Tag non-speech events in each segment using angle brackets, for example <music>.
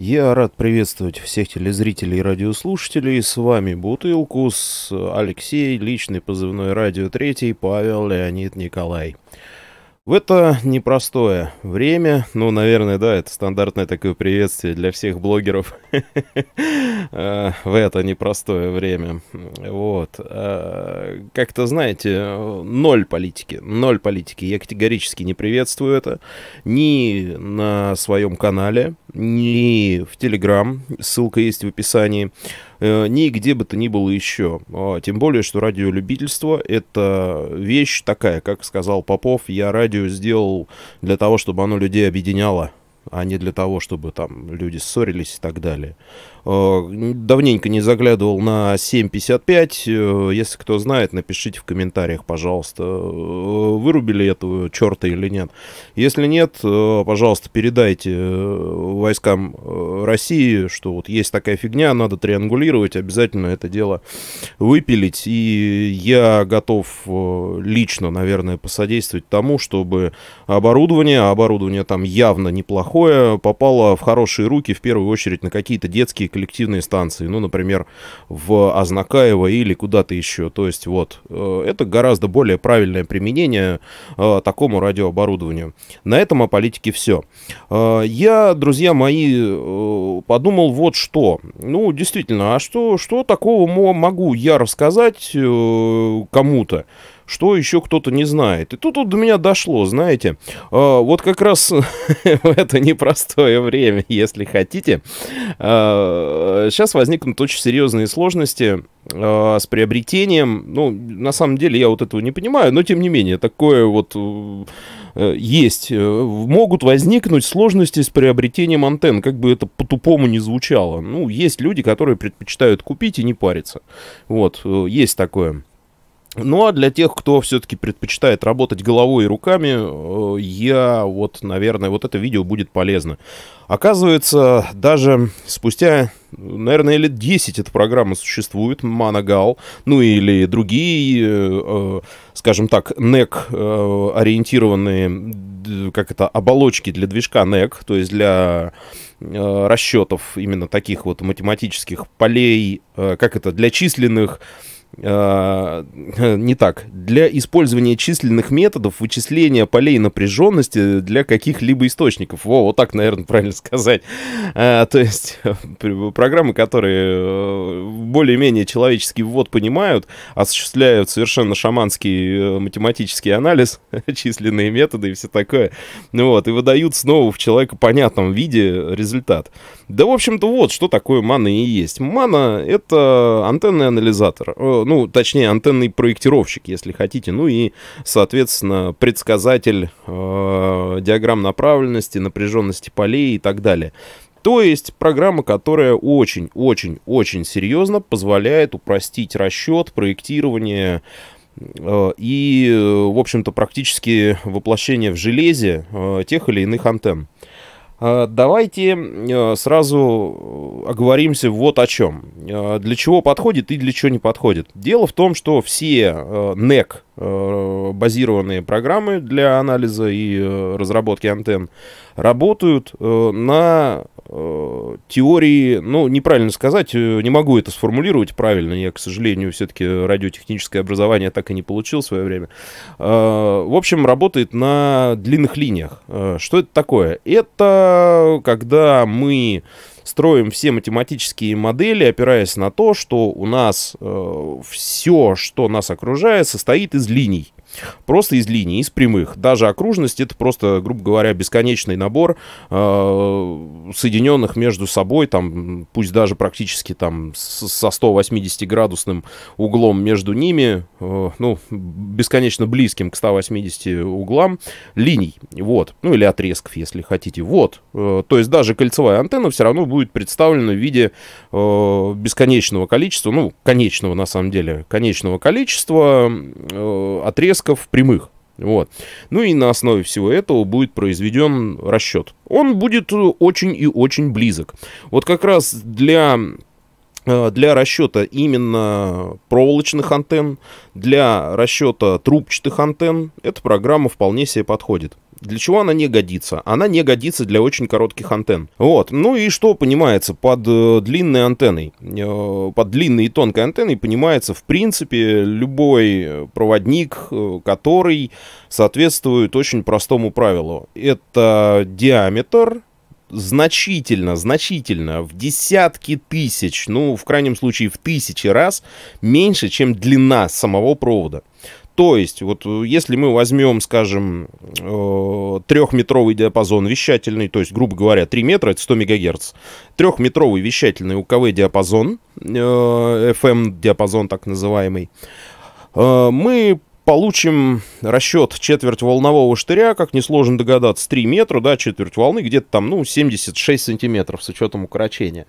Я рад приветствовать всех телезрителей и радиослушателей. С вами Бутылкус, Алексей, личный позывной Радио 3, Павел, Леонид, Николай. В это непростое время, ну, наверное, да, это стандартное такое приветствие для всех блогеров <laughs> э, в это непростое время. Вот. Э, как-то, знаете, ноль политики, ноль политики. Я категорически не приветствую это ни на своем канале, ни в Телеграм, ссылка есть в описании. Э, нигде бы то ни было еще. А, тем более, что радиолюбительство — это вещь такая, как сказал Попов, я радио сделал для того, чтобы оно людей объединяло, а не для того, чтобы там люди ссорились и так далее. Э, давненько не заглядывал на 7.55. Э, если кто знает, напишите в комментариях, пожалуйста, э, вырубили этого черта или нет. Если нет, пожалуйста, передайте войскам России, что вот есть такая фигня, надо триангулировать, обязательно это дело выпилить. И я готов лично, наверное, посодействовать тому, чтобы оборудование, оборудование там явно неплохое, попало в хорошие руки, в первую очередь, на какие-то детские коллективные станции, ну, например, в Ознакаево или куда-то еще. То есть вот, э, это гораздо более правильное применение э, такому радиооборудованию. На этом о политике все. Э, я, друзья мои, подумал вот что. Ну, действительно, а что, что такого могу я рассказать кому-то? что еще кто-то не знает. И тут вот до меня дошло, знаете, э, вот как раз <laughs> в это непростое время, если хотите, э, сейчас возникнут очень серьезные сложности э, с приобретением. Ну, на самом деле я вот этого не понимаю, но тем не менее, такое вот есть. Могут возникнуть сложности с приобретением антенн, как бы это по-тупому не звучало. Ну, есть люди, которые предпочитают купить и не париться. Вот, есть такое. Ну а для тех, кто все-таки предпочитает работать головой и руками, э, я вот, наверное, вот это видео будет полезно. Оказывается, даже спустя, наверное, лет 10 эта программа существует, Манагал, ну или другие, э, э, скажем так, NEC ориентированные, как это, оболочки для движка NEC, то есть для расчетов именно таких вот математических полей, как это, для численных а, <laughs> не так. Для использования численных методов вычисления полей напряженности для каких-либо источников. Во, вот так, наверное, правильно сказать. А, то есть <laughs> программы, которые э, более-менее человеческий ввод понимают, осуществляют совершенно шаманский э, математический анализ, <laughs> численные методы и все такое. Ну вот, и выдают снова в человека понятном виде результат. Да, в общем-то, вот что такое мана и есть. Мана — это антенный анализатор, э, ну, точнее, антенный проектировщик, если хотите, ну и, соответственно, предсказатель э, диаграмм направленности, напряженности полей и так далее. То есть программа, которая очень-очень-очень серьезно позволяет упростить расчет, проектирование э, и, э, в общем-то, практически воплощение в железе э, тех или иных антенн. А, давайте э, сразу э, оговоримся вот о чем. Э, для чего подходит и для чего не подходит. Дело в том, что все NEC базированные программы для анализа и разработки антенн работают на Э, теории, ну, неправильно сказать, э, не могу это сформулировать правильно, я, к сожалению, все-таки радиотехническое образование так и не получил в свое время. Э, в общем, работает на длинных линиях. Что это такое? Это когда мы строим все математические модели, опираясь на то, что у нас все, что нас окружает, состоит из линий. Просто из линий, из прямых. Даже окружность — это просто, грубо говоря, бесконечный набор э, соединенных между собой, там, пусть даже практически там со 180-градусным углом между ними, э, ну, бесконечно близким к 180 углам, линий. Вот. Ну, или отрезков, если хотите. Вот. Э, то есть даже кольцевая антенна все равно будет представлена в виде э, бесконечного количества, ну, конечного, на самом деле, конечного количества э, отрезков, отрезков прямых. Вот. Ну и на основе всего этого будет произведен расчет. Он будет э, очень и очень близок. Вот как раз для Э, для расчета именно проволочных антенн, для расчета трубчатых антенн эта программа вполне себе подходит. Для чего она не годится? Она не годится для очень коротких антенн. Вот. Ну и что понимается под э, длинной антенной? Э, под длинной и тонкой антенной понимается, в принципе, любой проводник, э, который соответствует очень простому правилу. Это диаметр значительно, значительно, в десятки тысяч, ну, в крайнем случае, в тысячи раз меньше, чем длина самого провода. То есть, вот э, если мы возьмем, скажем, э, трехметровый диапазон вещательный, то есть, грубо говоря, 3 метра, это 100 МГц, трехметровый вещательный УКВ-диапазон, FM-диапазон э, эм так называемый, мы получим расчет четверть волнового штыря, как несложно догадаться, 3 метра, да, четверть волны, где-то там, ну, 76 сантиметров с учетом укорочения.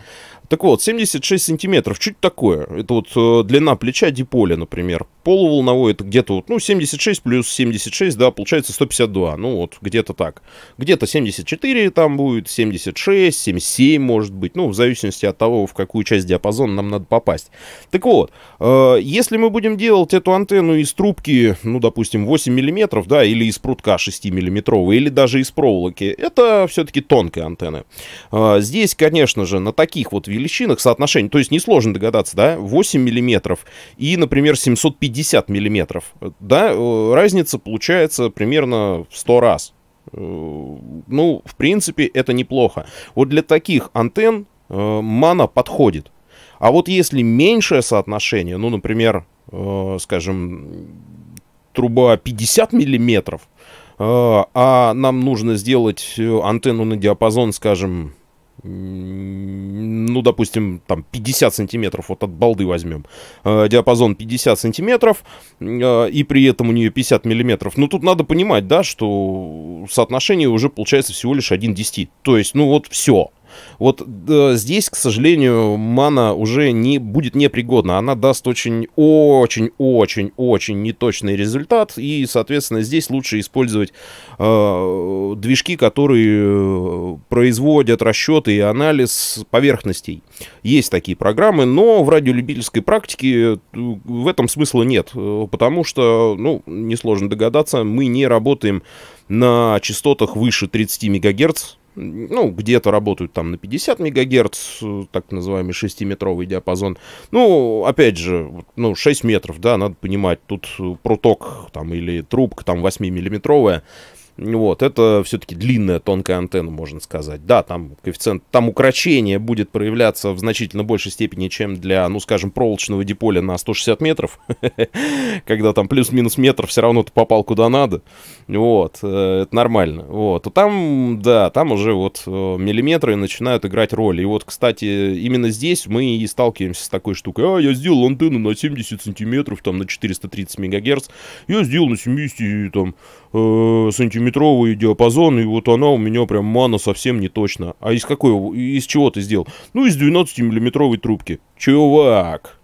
Так вот, 76 сантиметров, чуть такое. Это вот э, длина плеча диполя, например. Полуволновой это где-то вот, ну, 76 плюс 76, да, получается 152. Ну, вот, где-то так. Где-то 74 там будет, 76, 77 может быть. Ну, в зависимости от того, в какую часть диапазона нам надо попасть. Так вот, э, если мы будем делать эту антенну из трубки, ну, допустим, 8 миллиметров, да, или из прутка 6 миллиметровый, или даже из проволоки, это все-таки тонкая антенна. Э, здесь, конечно же, на таких вот величинах величинах соотношения, То есть несложно догадаться, да, 8 миллиметров и, например, 750 миллиметров. Да, э, разница получается примерно в 100 раз. Э, ну, в принципе, это неплохо. Вот для таких антенн э, мана подходит. А вот если меньшее соотношение, ну, например, скажем, труба 50 миллиметров, а нам нужно сделать антенну на диапазон, скажем, ну, допустим, там 50 сантиметров, вот от балды возьмем, э, диапазон 50 сантиметров, э, и при этом у нее 50 миллиметров. ну тут надо понимать, да, что соотношение уже получается всего лишь 1 10. То есть, ну вот все. Вот э, здесь, к сожалению, мана уже не будет непригодна. Она даст очень-очень-очень-очень неточный результат. И, соответственно, здесь лучше использовать э, движки, которые э, производят расчеты и анализ поверхностей. Есть такие программы, но в радиолюбительской практике э, в этом смысла нет. Э, потому что, ну, несложно догадаться, мы не работаем на частотах выше 30 МГц, ну, где-то работают там на 50 мегагерц, э, так называемый 6-метровый диапазон. Ну, опять же, ну, 6 метров, да, надо понимать, тут э, пруток там или трубка там 8-миллиметровая, вот, это все-таки длинная тонкая антенна, можно сказать. Да, там коэффициент, там укорочение будет проявляться в значительно большей степени, чем для, ну, скажем, проволочного диполя на 160 метров, <laughs> когда там плюс-минус метр, все равно ты попал куда надо. Вот, э, это нормально. Вот, а там, да, там уже вот э, миллиметры начинают играть роль. И вот, кстати, именно здесь мы и сталкиваемся с такой штукой. А, я сделал антенну на 70 сантиметров, там, на 430 мегагерц. Я сделал на 70, там, э, сантиметровый диапазон, и вот она у меня прям мана совсем не точно. А из какой, из чего ты сделал? Ну, из 12-миллиметровой трубки. Чувак!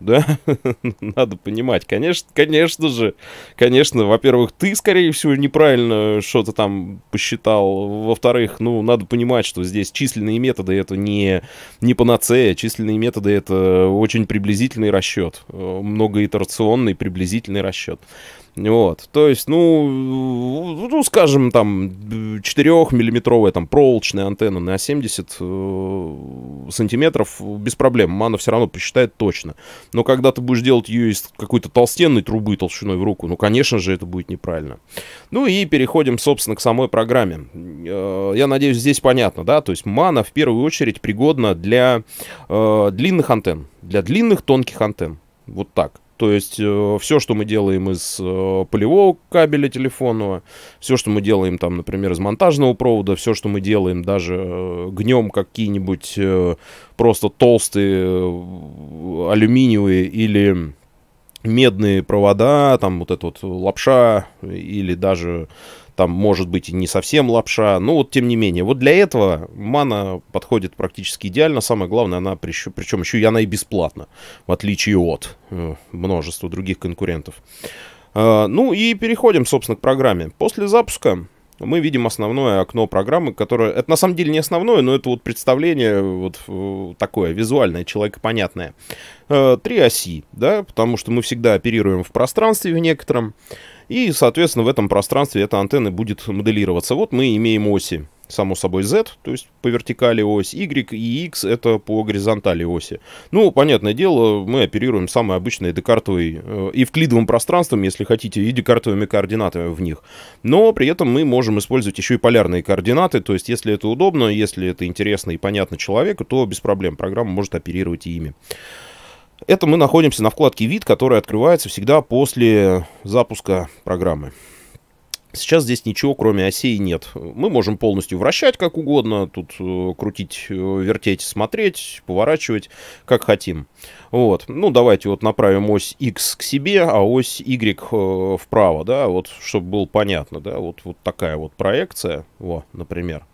Да, <laughs> надо понимать, конечно, конечно же, конечно, во-первых, ты, скорее всего, неправильно что-то там посчитал, во-вторых, ну, надо понимать, что здесь численные методы это не, не панацея, численные методы это очень приблизительный расчет, э, многоитерационный приблизительный расчет. Вот, то есть, ну, ну скажем, там, 4-миллиметровая там проволочная антенна на 70 э, сантиметров без проблем, мана все равно посчитает точно. Но когда ты будешь делать ее из какой-то толстенной трубы толщиной в руку, ну, конечно же, это будет неправильно. Ну и переходим, собственно, к самой программе. Э, я надеюсь, здесь понятно, да, то есть мана в первую очередь пригодна для э, длинных антенн, для длинных тонких антенн, вот так. То есть э, все, что мы делаем из э, полевого кабеля телефонного, все, что мы делаем там, например, из монтажного провода, все, что мы делаем, даже э, гнем какие-нибудь э, просто толстые э, алюминиевые или медные провода, там вот эта вот лапша э, или даже там может быть и не совсем лапша, но вот тем не менее. Вот для этого мана подходит практически идеально. Самое главное, она причем, еще и она и бесплатна, в отличие от э, множества других конкурентов. А, ну и переходим, собственно, к программе. После запуска мы видим основное окно программы, которое... Это на самом деле не основное, но это вот представление вот э, такое визуальное, человекопонятное. Э, три оси, да, потому что мы всегда оперируем в пространстве в некотором. И, соответственно, в этом пространстве эта антенна будет моделироваться. Вот мы имеем оси, само собой, Z, то есть по вертикали ось, Y и X это по горизонтали оси. Ну, понятное дело, мы оперируем самой обычной декартовой, э, евклидовым пространством, если хотите, и декартовыми координатами в них. Но при этом мы можем использовать еще и полярные координаты, то есть если это удобно, если это интересно и понятно человеку, то без проблем программа может оперировать и ими. Это мы находимся на вкладке «Вид», которая открывается всегда после запуска программы. Сейчас здесь ничего, кроме осей, нет. Мы можем полностью вращать как угодно, тут э, крутить, э, вертеть, смотреть, поворачивать, как хотим. Вот. Ну, давайте вот направим ось X к себе, а ось Y э, вправо, да, вот, чтобы было понятно, да, вот, вот такая вот проекция, во, например.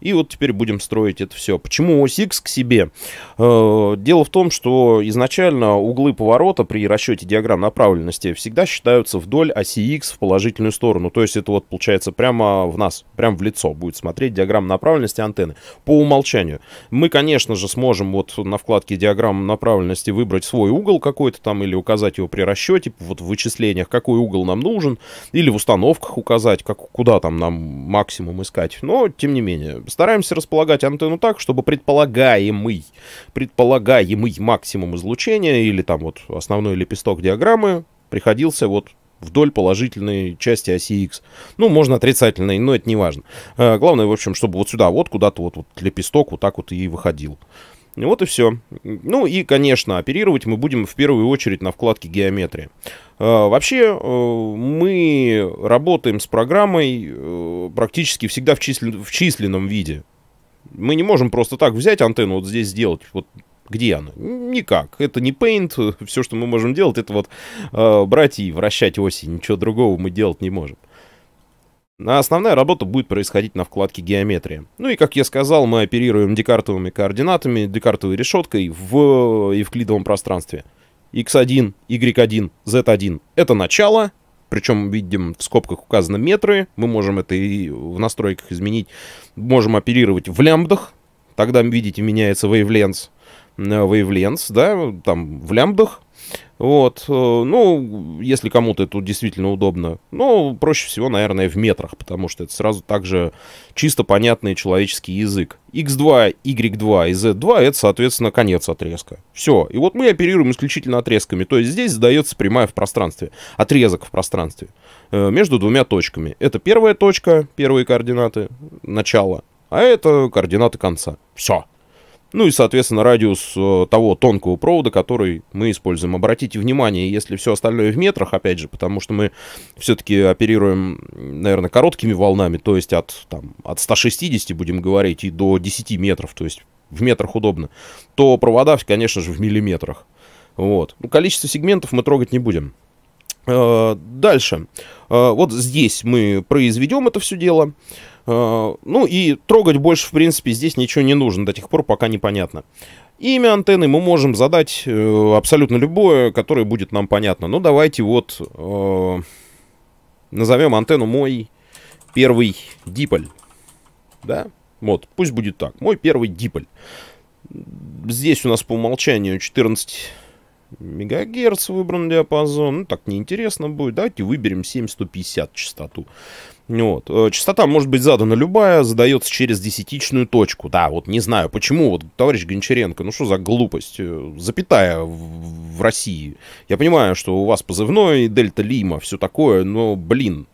И вот теперь будем строить это все. Почему ось X к себе? Дело в том, что изначально углы поворота при расчете диаграмм направленности всегда считаются вдоль оси X в положительную сторону. То есть будет вот, получается, прямо в нас, прямо в лицо будет смотреть диаграмма направленности антенны по умолчанию. Мы, конечно же, сможем вот на вкладке диаграмма направленности выбрать свой угол какой-то там или указать его при расчете, вот в вычислениях, какой угол нам нужен, или в установках указать, как, куда там нам максимум искать. Но, тем не менее, стараемся располагать антенну так, чтобы предполагаемый, предполагаемый максимум излучения или там вот основной лепесток диаграммы приходился вот вдоль положительной части оси X. Ну, можно отрицательной, но это не важно. Э, главное, в общем, чтобы вот сюда, вот куда-то вот, вот лепесток вот так вот и выходил. Вот и все. Ну и, конечно, оперировать мы будем в первую очередь на вкладке «Геометрия». Э, вообще, э, мы работаем с программой практически всегда в, в численном виде. Мы не можем просто так взять антенну вот здесь сделать. Вот где оно? Никак. Это не Paint. <laughs> Все, что мы можем делать, это вот э, брать и вращать оси. Ничего другого мы делать не можем. А основная работа будет происходить на вкладке «Геометрия». Ну и, как я сказал, мы оперируем декартовыми координатами, декартовой решеткой в евклидовом э, пространстве. x1, y1, z1 — это начало, причем видим в скобках указаны метры, мы можем это и в настройках изменить, можем оперировать в лямбдах, тогда, видите, меняется wavelength wavelengths, э, да, там в лямбдах. Вот, э, ну, если кому-то это действительно удобно, ну, проще всего, наверное, в метрах, потому что это сразу также чисто понятный человеческий язык. X2, Y2 и Z2 — это, соответственно, конец отрезка. Все. И вот мы оперируем исключительно отрезками, то есть здесь задается прямая в пространстве, отрезок в пространстве э, между двумя точками. Это первая точка, первые координаты начала, а это координаты конца. Все. Ну и, соответственно, радиус э, того тонкого провода, который мы используем. Обратите внимание, если все остальное в метрах, опять же, потому что мы все-таки оперируем, наверное, короткими волнами, то есть от, там, от 160, будем говорить, и до 10 метров, то есть в метрах удобно, то провода, конечно же, в миллиметрах. Вот. Ну, количество сегментов мы трогать не будем. Э, дальше. Э, вот здесь мы произведем это все дело. Э, ну и трогать больше, в принципе, здесь ничего не нужно до тех пор, пока непонятно. Имя антенны мы можем задать э, абсолютно любое, которое будет нам понятно. Ну давайте вот э, назовем антенну мой первый диполь. Да? Вот, пусть будет так. Мой первый диполь. Здесь у нас по умолчанию 14 мегагерц выбран диапазон. Ну, так неинтересно будет. Давайте выберем 7150 частоту. Вот. Э, частота может быть задана любая, задается через десятичную точку. Да, вот не знаю, почему, вот, товарищ Гончаренко, ну что за глупость? Э, запятая в, в России. Я понимаю, что у вас позывной, дельта Лима, все такое, но, блин,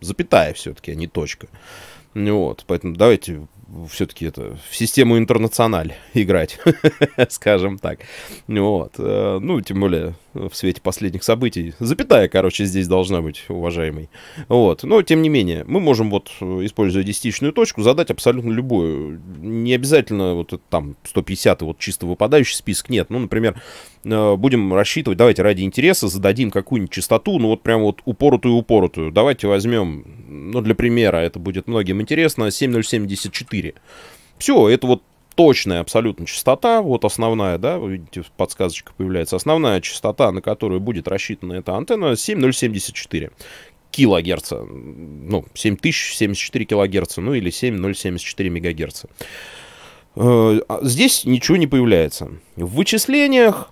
запятая все-таки, а не точка. Вот, поэтому давайте все-таки это в систему интернациональ играть, <laughs> скажем так. Вот. Э, ну, тем более в свете последних событий. Запятая, короче, здесь должна быть, уважаемый. Вот. Но, тем не менее, мы можем вот, э, используя десятичную точку, задать абсолютно любую. Не обязательно вот там 150 вот чисто выпадающий список, нет. Ну, например, э, будем рассчитывать, давайте ради интереса зададим какую-нибудь частоту, ну вот прям вот упоротую-упоротую. Давайте возьмем, ну, для примера, это будет многим интересно, 7074. Все, это вот точная абсолютно частота, вот основная, да, видите, подсказочка появляется, основная частота, на которую будет рассчитана эта антенна, 7074 килогерца, ну, 7074 килогерца, ну, или 7074 мегагерца. Э, а здесь ничего не появляется. В вычислениях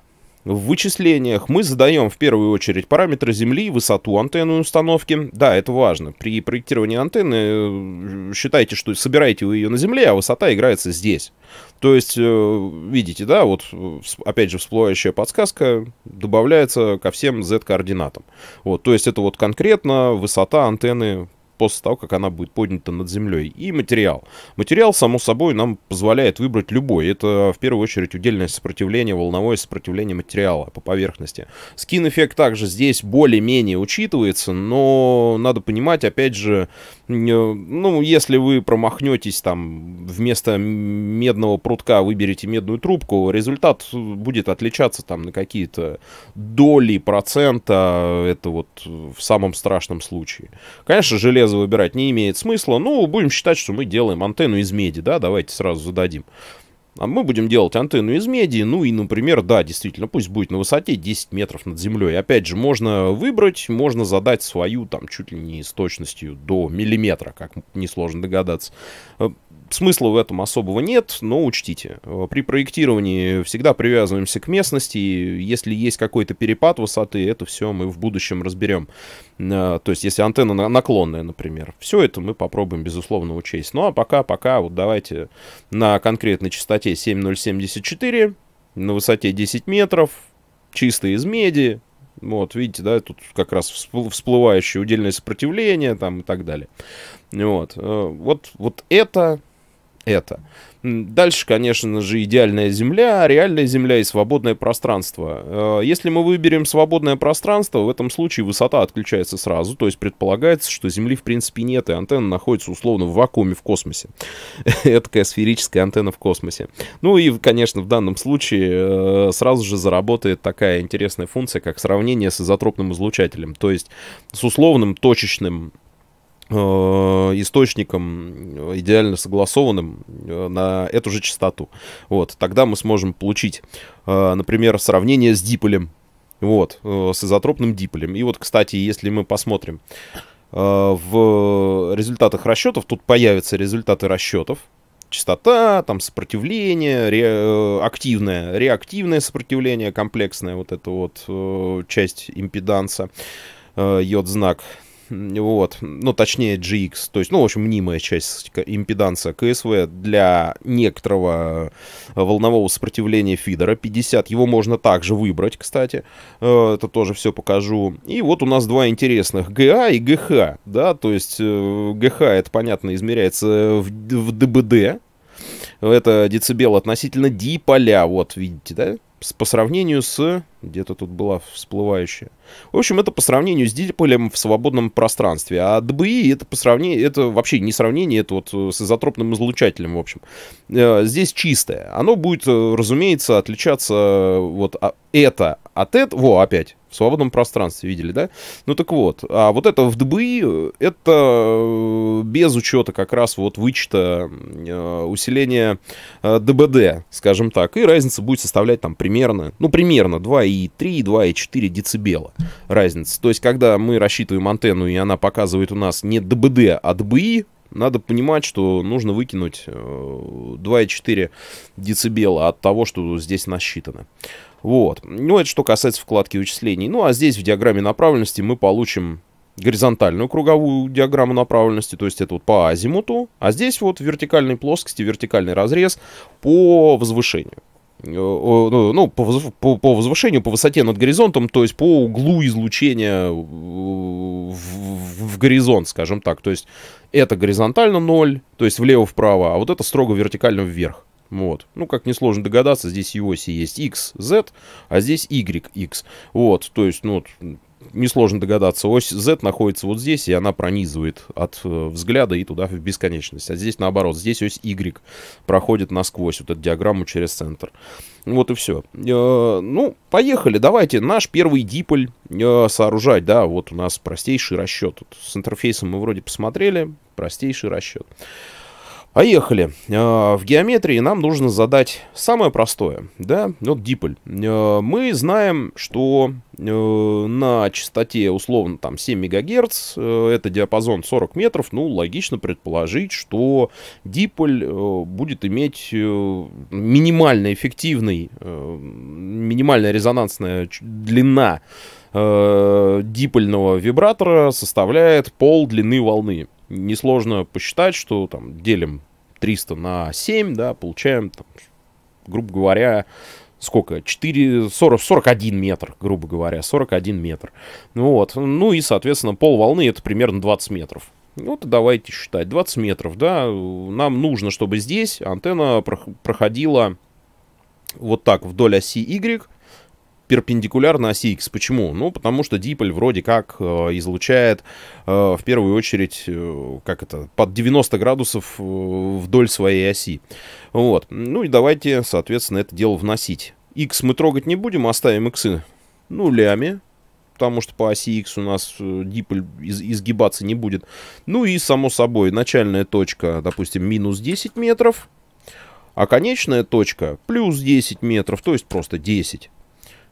в вычислениях мы задаем в первую очередь параметры земли, высоту антенны установки. Да, это важно. При проектировании антенны э, считайте, что собираете вы ее на земле, а высота играется здесь. То есть, э, видите, да, вот э, опять же всплывающая подсказка добавляется ко всем z-координатам. Вот, то есть это вот конкретно высота антенны после того, как она будет поднята над землей. И материал. Материал, само собой, нам позволяет выбрать любой. Это, в первую очередь, удельное сопротивление, волновое сопротивление материала по поверхности. Скин-эффект также здесь более-менее учитывается, но надо понимать, опять же, ну, если вы промахнетесь там вместо медного прутка выберете медную трубку, результат будет отличаться там на какие-то доли процента, это вот в самом страшном случае. Конечно, железо железо выбирать не имеет смысла. Ну, будем считать, что мы делаем антенну из меди, да, давайте сразу зададим. А мы будем делать антенну из меди, ну и, например, да, действительно, пусть будет на высоте 10 метров над землей. Опять же, можно выбрать, можно задать свою, там, чуть ли не с точностью до миллиметра, как несложно догадаться. Э, Смысла в этом особого нет, но учтите, э, при проектировании всегда привязываемся к местности, если есть какой-то перепад высоты, это все мы в будущем разберем. Э, то есть, если антенна наклонная, например, все это мы попробуем, безусловно, учесть. Ну а пока, пока, вот давайте на конкретной частоте 7074, на высоте 10 метров, чисто из меди, вот, видите, да, тут как раз всплывающее удельное сопротивление там и так далее. Вот, э, вот, вот это это. Дальше, конечно же, идеальная земля, реальная земля и свободное пространство. Э, если мы выберем свободное пространство, в этом случае высота отключается сразу, то есть предполагается, что Земли в принципе нет, и антенна находится условно в вакууме в космосе. <laughs> Это такая сферическая антенна в космосе. Ну и, конечно, в данном случае э, сразу же заработает такая интересная функция, как сравнение с изотропным излучателем, то есть с условным точечным Э, источником э, идеально согласованным э, на эту же частоту. Вот, тогда мы сможем получить, например, сравнение с диполем, вот, с изотропным диполем. И вот, кстати, если мы посмотрим в результатах расчетов, тут появятся результаты расчетов, частота, там сопротивление, ре, активное, реактивное сопротивление, комплексная вот эта вот часть импеданса, йод-знак, вот, ну, точнее GX, то есть, ну, в общем, мнимая часть импеданса КСВ для некоторого волнового сопротивления фидера, 50, его можно также выбрать, кстати, э, это тоже все покажу, и вот у нас два интересных, ГА и ГХ, да, то есть э, ГХ, это, понятно, измеряется в, в ДБД, это децибел относительно диполя, вот, видите, да, по сравнению с где-то тут была всплывающая. В общем, это по сравнению с дипелем в свободном пространстве. А ДБИ это по сравнению, это вообще не сравнение, это вот э, с изотропным излучателем, в общем. Э, здесь чистое. Оно будет, э, разумеется, отличаться вот а, это от этого. Во, опять. В свободном пространстве, видели, да? Ну так вот, а вот это в ДБИ, это без учета как раз вот вычета э, усиления ДБД, скажем так. И разница будет составлять там примерно, ну примерно 2 и 3, и 2, и 4 децибела разница. То есть, когда мы рассчитываем антенну, и она показывает у нас не ДБД, а ДБИ, надо понимать, что нужно выкинуть 2,4 э, децибела от того, что здесь насчитано. Вот. Ну, это что касается вкладки вычислений. Ну, а здесь в диаграмме направленности мы получим горизонтальную круговую диаграмму направленности, то есть это вот по азимуту, а здесь вот в вертикальной плоскости, вертикальный разрез по возвышению. Э, ну, ну, по, по, по возвышению, по высоте над горизонтом, то есть по углу излучения в, в, горизонт, скажем так. То есть это горизонтально 0, то есть влево-вправо, а вот это строго вертикально вверх. Вот. Ну, как несложно догадаться, здесь и оси есть x, z, а здесь y, x. Вот, то есть, ну, несложно догадаться, ось Z находится вот здесь, и она пронизывает от э, взгляда и туда в бесконечность. А здесь наоборот, здесь ось Y проходит насквозь вот эту диаграмму через центр. Вот и все. Э, ну, поехали, давайте наш первый диполь э, сооружать, да, вот у нас простейший расчет. С интерфейсом мы вроде посмотрели, простейший расчет. Поехали. А, в геометрии нам нужно задать самое простое, да, вот диполь. А, мы знаем, что э, на частоте условно там 7 МГц, э, это диапазон 40 метров, ну, логично предположить, что диполь э, будет иметь минимально эффективный, минимально резонансная длина дипольного вибратора составляет пол длины волны несложно посчитать, что там делим 300 на 7, да, получаем, там, грубо говоря, сколько, 4, 40, 41 метр, грубо говоря, 41 метр. Ну вот, ну и, соответственно, пол волны это примерно 20 метров. Вот давайте считать, 20 метров, да, нам нужно, чтобы здесь антенна проходила вот так вдоль оси Y, перпендикулярно оси X. Почему? Ну, потому что диполь вроде как э, излучает э, в первую очередь, э, как это, под 90 градусов вдоль своей оси. Вот. Ну и давайте, соответственно, это дело вносить. X мы трогать не будем, оставим X нулями, потому что по оси X у нас диполь изгибаться не будет. Ну и, само собой, начальная точка, допустим, минус 10 метров, а конечная точка плюс 10 метров, то есть просто 10.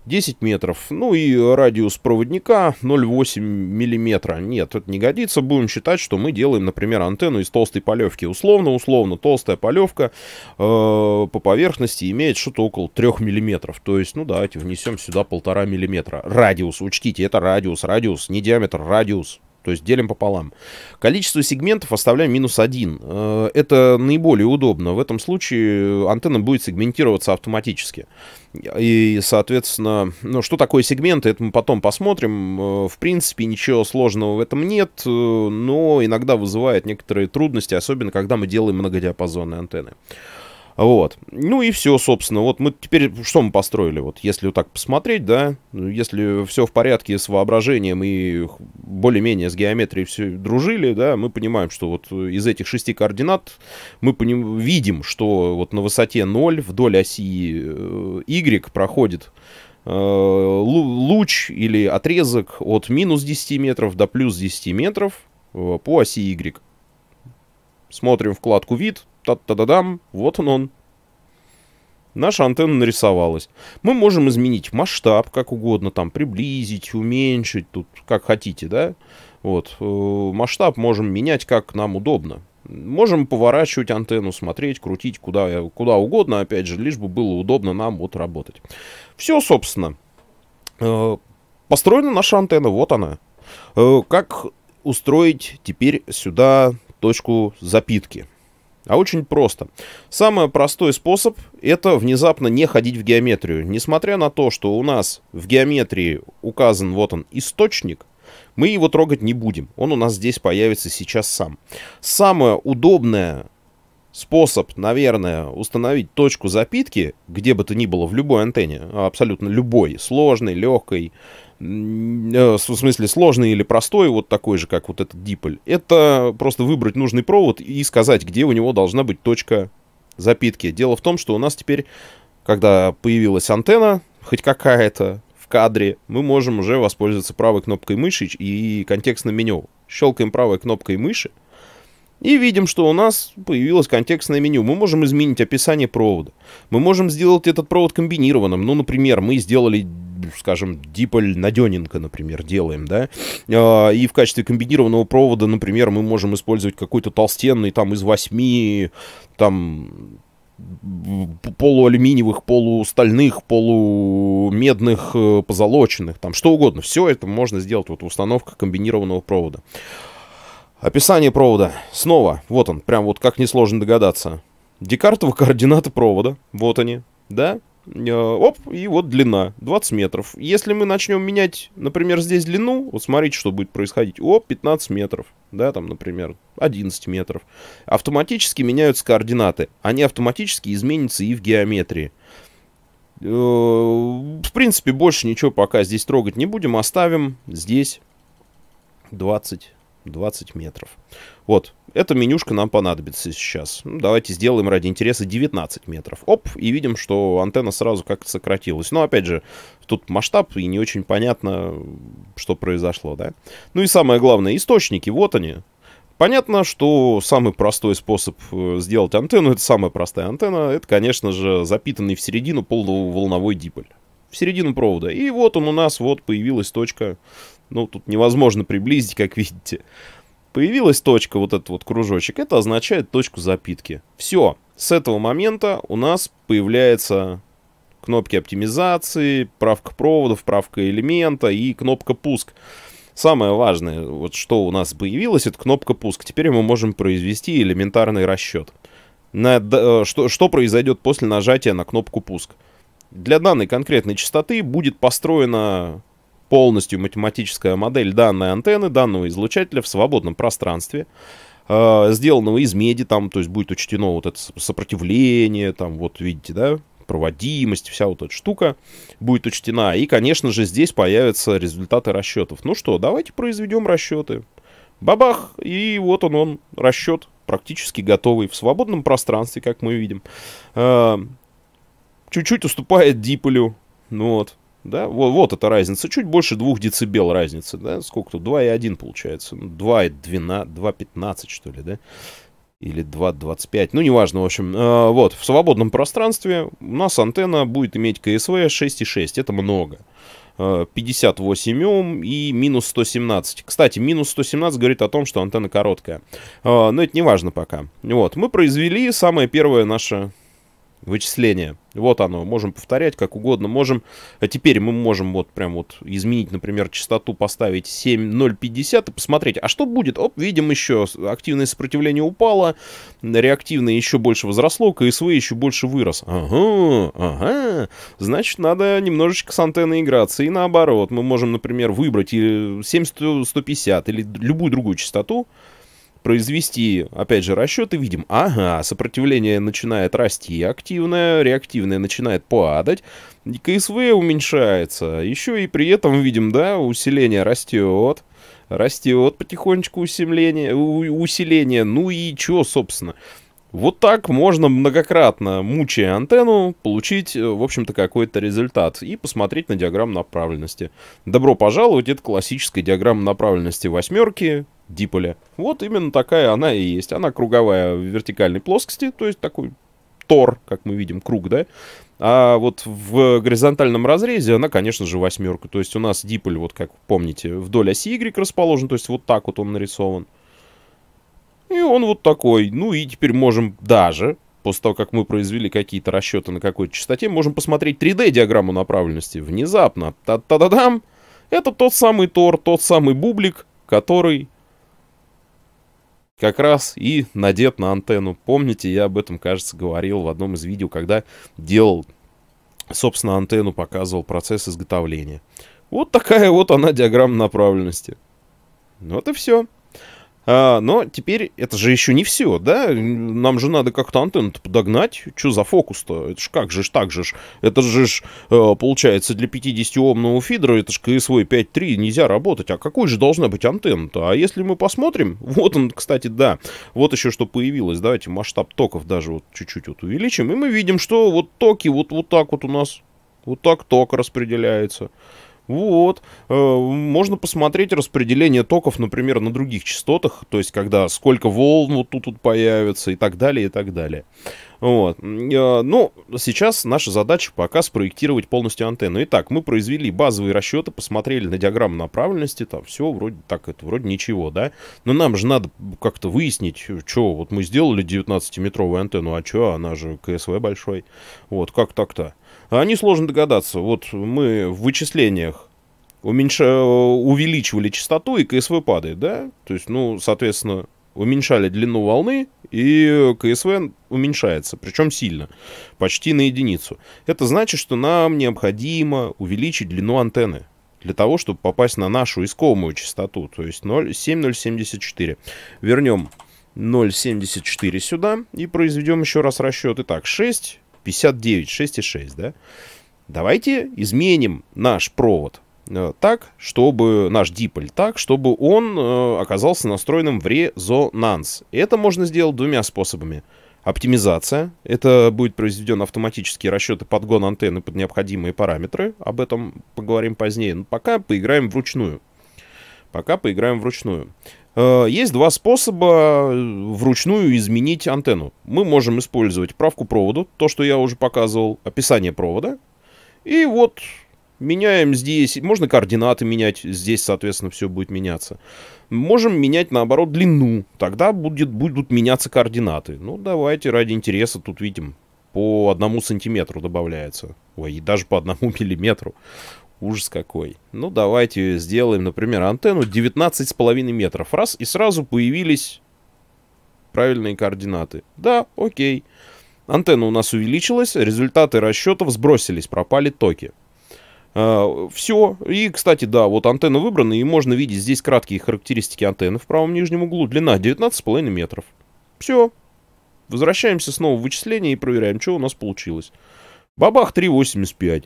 10 метров. Ну и радиус проводника 0,8 миллиметра. Нет, это не годится. Будем считать, что мы делаем, например, антенну из толстой полевки. Условно, условно, толстая полевка э, по поверхности имеет что-то около 3 миллиметров. То есть, ну давайте внесем сюда полтора миллиметра. Радиус, учтите, это радиус, радиус, не диаметр, радиус то есть делим пополам. Количество сегментов оставляем минус 1. Э, это наиболее удобно. В этом случае антенна будет сегментироваться автоматически. И, соответственно, ну, что такое сегменты, это мы потом посмотрим. Э, в принципе, ничего сложного в этом нет, э, но иногда вызывает некоторые трудности, особенно когда мы делаем многодиапазонные антенны. Вот. Ну и все, собственно. Вот мы теперь что мы построили? Вот если вот так посмотреть, да, если все в порядке с воображением и более-менее с геометрией все дружили, да, мы понимаем, что вот из этих шести координат мы поним... видим, что вот на высоте 0 вдоль оси э, Y проходит э, луч или отрезок от минус 10 метров до плюс 10 метров э, по оси Y. Смотрим вкладку «Вид». Та-та-да-дам. Вот он он. Наша антенна нарисовалась. Мы можем изменить масштаб как угодно, там приблизить, уменьшить, тут как хотите, да? Вот. Э, масштаб можем менять как нам удобно. Можем поворачивать антенну, смотреть, крутить куда, куда угодно, опять же, лишь бы было удобно нам вот работать. Все, собственно. Э, построена наша антенна, вот она. Э, как устроить теперь сюда точку запитки. А очень просто. Самый простой способ – это внезапно не ходить в геометрию. Несмотря на то, что у нас в геометрии указан, вот он, источник, мы его трогать не будем. Он у нас здесь появится сейчас сам. Самое удобное способ, наверное, установить точку запитки, где бы то ни было, в любой антенне, абсолютно любой, сложной, легкой, Э, в смысле сложный или простой, вот такой же, как вот этот диполь, это просто выбрать нужный провод и сказать, где у него должна быть точка запитки. Дело в том, что у нас теперь, когда появилась антенна, хоть какая-то в кадре, мы можем уже воспользоваться правой кнопкой мыши и контекстным меню. Щелкаем правой кнопкой мыши — и видим, что у нас появилось контекстное меню. Мы можем изменить описание провода. Мы можем сделать этот провод комбинированным. Ну, например, мы сделали, скажем, диполь Надененко, например, делаем, да? А, и в качестве комбинированного провода, например, мы можем использовать какой-то толстенный там из восьми, там, полуалюминиевых, полустальных, полумедных, э, позолоченных, там что угодно. Все это можно сделать вот в установках комбинированного провода. Описание провода. Снова. Вот он. Прям вот как несложно догадаться. Декартова координаты провода. Вот они. Да? Э, оп, и вот длина, 20 метров. Если мы начнем менять, например, здесь длину, вот смотрите, что будет происходить. Оп, 15 метров, да, там, например, 11 метров. Автоматически меняются координаты. Они автоматически изменятся и в геометрии. Э, в принципе, больше ничего пока здесь трогать не будем. Оставим здесь 20 20 метров. Вот, эта менюшка нам понадобится сейчас. Ну, давайте сделаем ради интереса 19 метров. Оп, и видим, что антенна сразу как-то сократилась. Но, опять же, тут масштаб, и не очень понятно, что произошло, да? Ну и самое главное, источники, вот они. Понятно, что самый простой способ э, сделать антенну, это самая простая антенна, это, конечно же, запитанный в середину полуволновой диполь. В середину провода. И вот он у нас, вот появилась точка ну, тут невозможно приблизить, как видите, появилась точка, вот этот вот кружочек, это означает точку запитки. Все, с этого момента у нас появляется кнопки оптимизации, правка проводов, правка элемента и кнопка пуск. Самое важное, вот что у нас появилось, это кнопка пуск. Теперь мы можем произвести элементарный расчет. На, э, что, что произойдет после нажатия на кнопку пуск. Для данной конкретной частоты будет построена полностью математическая модель данной антенны, данного излучателя в свободном пространстве, э, сделанного из меди, там, то есть будет учтено вот это сопротивление, там, вот видите, да, проводимость, вся вот эта штука будет учтена. И, конечно же, здесь появятся результаты расчетов. Ну что, давайте произведем расчеты. Бабах! И вот он, он, расчет практически готовый в свободном пространстве, как мы видим. Э, чуть-чуть уступает диполю. Ну вот, да, вот, вот эта разница, чуть больше 2 децибел разницы, да, сколько тут, 2,1 получается, 2,15 ну, что ли, да, или 2,25, ну неважно, в общем, э, вот, в свободном пространстве у нас антенна будет иметь КСВ 6,6, это много, 58 а, Ом и минус 117. Кстати, минус 117 говорит о том, что антенна короткая. А, но это не важно пока. Вот, мы произвели самое первое наше вычисления. Вот оно, можем повторять как угодно, можем. А теперь мы можем вот прям вот изменить, например, частоту, поставить 7.050 и посмотреть, а что будет? Оп, видим еще, активное сопротивление упало, реактивное еще больше возросло, КСВ еще больше вырос. Ага, ага, значит, надо немножечко с антенной играться. И наоборот, мы можем, например, выбрать 7150 э, или любую другую частоту, произвести, опять же, расчеты, видим, ага, сопротивление начинает расти активное, реактивное начинает падать, КСВ уменьшается, еще и при этом видим, да, усиление растет, растет потихонечку усиление, усиление, ну и чё, собственно. Вот так можно многократно, мучая антенну, получить, э, в общем-то, какой-то результат и посмотреть на диаграмму направленности. Добро пожаловать, это классическая диаграмма направленности восьмерки, диполя. Вот именно такая она и есть. Она круговая в вертикальной плоскости, то есть такой тор, как мы видим, круг, да? А вот в горизонтальном разрезе она, конечно же, восьмерка. То есть у нас диполь, вот как помните, вдоль оси Y расположен, то есть вот так вот он нарисован. И он вот такой. Ну и теперь можем даже, после того, как мы произвели какие-то расчеты на какой-то частоте, можем посмотреть 3D-диаграмму направленности. Внезапно. Та-та-да-дам! Это тот самый тор, тот самый бублик, который как раз и надет на антенну. Помните, я об этом, кажется, говорил в одном из видео, когда делал, собственно, антенну, показывал процесс изготовления. Вот такая вот она диаграмма направленности. Вот и все. А, но теперь это же еще не все, да? Нам же надо как-то антенну подогнать. Что за фокус-то? Это ж как же ж так же ж. Это же ж, э, получается, для 50-омного фидера это ж КСВ 5.3 нельзя работать. А какой же должна быть антенна-то? А если мы посмотрим, <laughs> вот он, кстати, да, вот еще что появилось. Давайте масштаб токов даже вот чуть-чуть вот увеличим. И мы видим, что вот токи вот, вот так вот у нас, вот так ток распределяется. Вот. Э, можно посмотреть распределение токов, например, на других частотах, то есть когда сколько волн вот тут, тут появится и так далее, и так далее. Вот. Э, ну, сейчас наша задача пока спроектировать полностью антенну. Итак, мы произвели базовые расчеты, посмотрели на диаграмму направленности, там все вроде так, это вроде ничего, да? Но нам же надо как-то выяснить, что вот мы сделали 19-метровую антенну, а что, она же КСВ большой. Вот, как так-то? Они сложно догадаться. Вот мы в вычислениях уменьш... увеличивали частоту, и КСВ падает, да? То есть, ну, соответственно, уменьшали длину волны, и КСВ уменьшается, причем сильно, почти на единицу. Это значит, что нам необходимо увеличить длину антенны для того, чтобы попасть на нашу искомую частоту, то есть 0,7074. Вернем 0,74 сюда и произведем еще раз расчет. Итак, 6 59, 6,6, да? Давайте изменим наш провод э, так, чтобы наш диполь так, чтобы он э, оказался настроенным в резонанс. Это можно сделать двумя способами. Оптимизация. Это будет произведен автоматические расчеты подгон антенны под необходимые параметры. Об этом поговорим позднее. Но пока поиграем вручную. Пока поиграем вручную. Э, есть два способа э, вручную изменить антенну. Мы можем использовать правку провода, то, что я уже показывал, описание провода. И вот меняем здесь, можно координаты менять, здесь, соответственно, все будет меняться. Можем менять, наоборот, длину, тогда будет, будут меняться координаты. Ну, давайте ради интереса тут видим, по одному сантиметру добавляется. Ой, и даже по одному <laughs> миллиметру ужас какой. Ну, давайте сделаем, например, антенну 19,5 метров. Раз, и сразу появились правильные координаты. Да, окей. Антенна у нас увеличилась, результаты расчетов сбросились, пропали токи. Uh, а, все. И, кстати, да, вот антенна выбрана, и можно видеть здесь краткие характеристики антенны в правом нижнем углу. Длина 19,5 метров. Все. Возвращаемся снова в вычисление и проверяем, что у нас получилось. Бабах 3,85.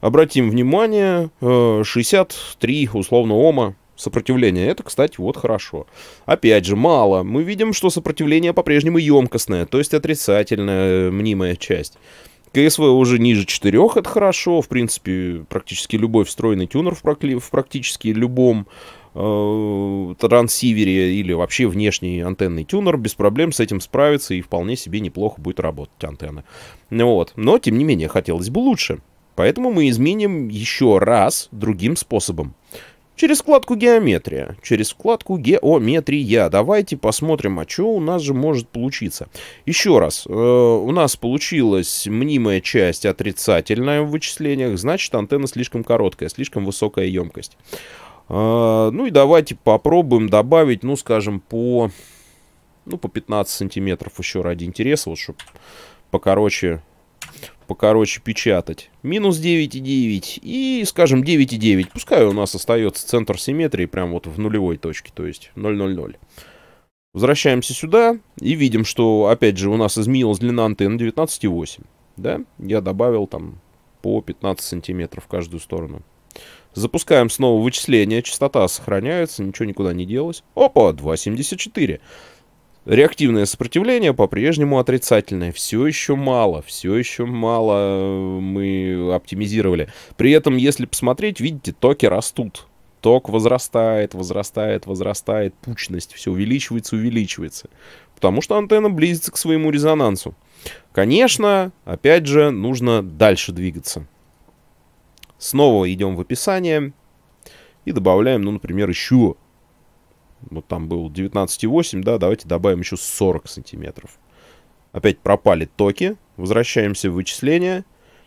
Обратим внимание, 63 э, условно ома сопротивления. Это, кстати, вот хорошо. Опять же, мало. Мы видим, что сопротивление по-прежнему емкостное, то есть отрицательная э, мнимая часть. КСВ уже ниже 4, это хорошо. В принципе, практически любой встроенный тюнер в, пракли... в практически любом э, трансивере или вообще внешний антенный тюнер без проблем с этим справится и вполне себе неплохо будет работать антенна. Вот. Но, тем не менее, хотелось бы лучше. Поэтому мы изменим еще раз другим способом. Через вкладку «Геометрия», через вкладку «Геометрия». Давайте посмотрим, а что у нас же может получиться. Еще раз, э, у нас получилась мнимая часть отрицательная в вычислениях, значит антенна слишком короткая, слишком высокая емкость. Э, ну и давайте попробуем добавить, ну скажем, по, ну, по 15 сантиметров еще ради интереса, вот чтобы покороче покороче печатать. Минус 9,9 и, скажем, 9,9. Пускай у нас остается центр симметрии прям вот в нулевой точке, то есть 0,00. Возвращаемся сюда и видим, что, опять же, у нас изменилась длина антенны 19,8. Да? Я добавил там по 15 сантиметров в каждую сторону. Запускаем снова вычисление. Частота сохраняется, ничего никуда не делось. Опа, 2,74. Реактивное сопротивление по-прежнему отрицательное. Все еще мало, все еще мало э, мы оптимизировали. При этом, если посмотреть, видите, токи растут. Ток возрастает, возрастает, возрастает, пучность все увеличивается, увеличивается. Потому что антенна близится к своему резонансу. Конечно, опять же, нужно дальше двигаться. Снова идем в описание и добавляем, ну, например, еще вот там был 19,8, да, давайте добавим еще 40 сантиметров. Опять пропали токи, возвращаемся в вычисления,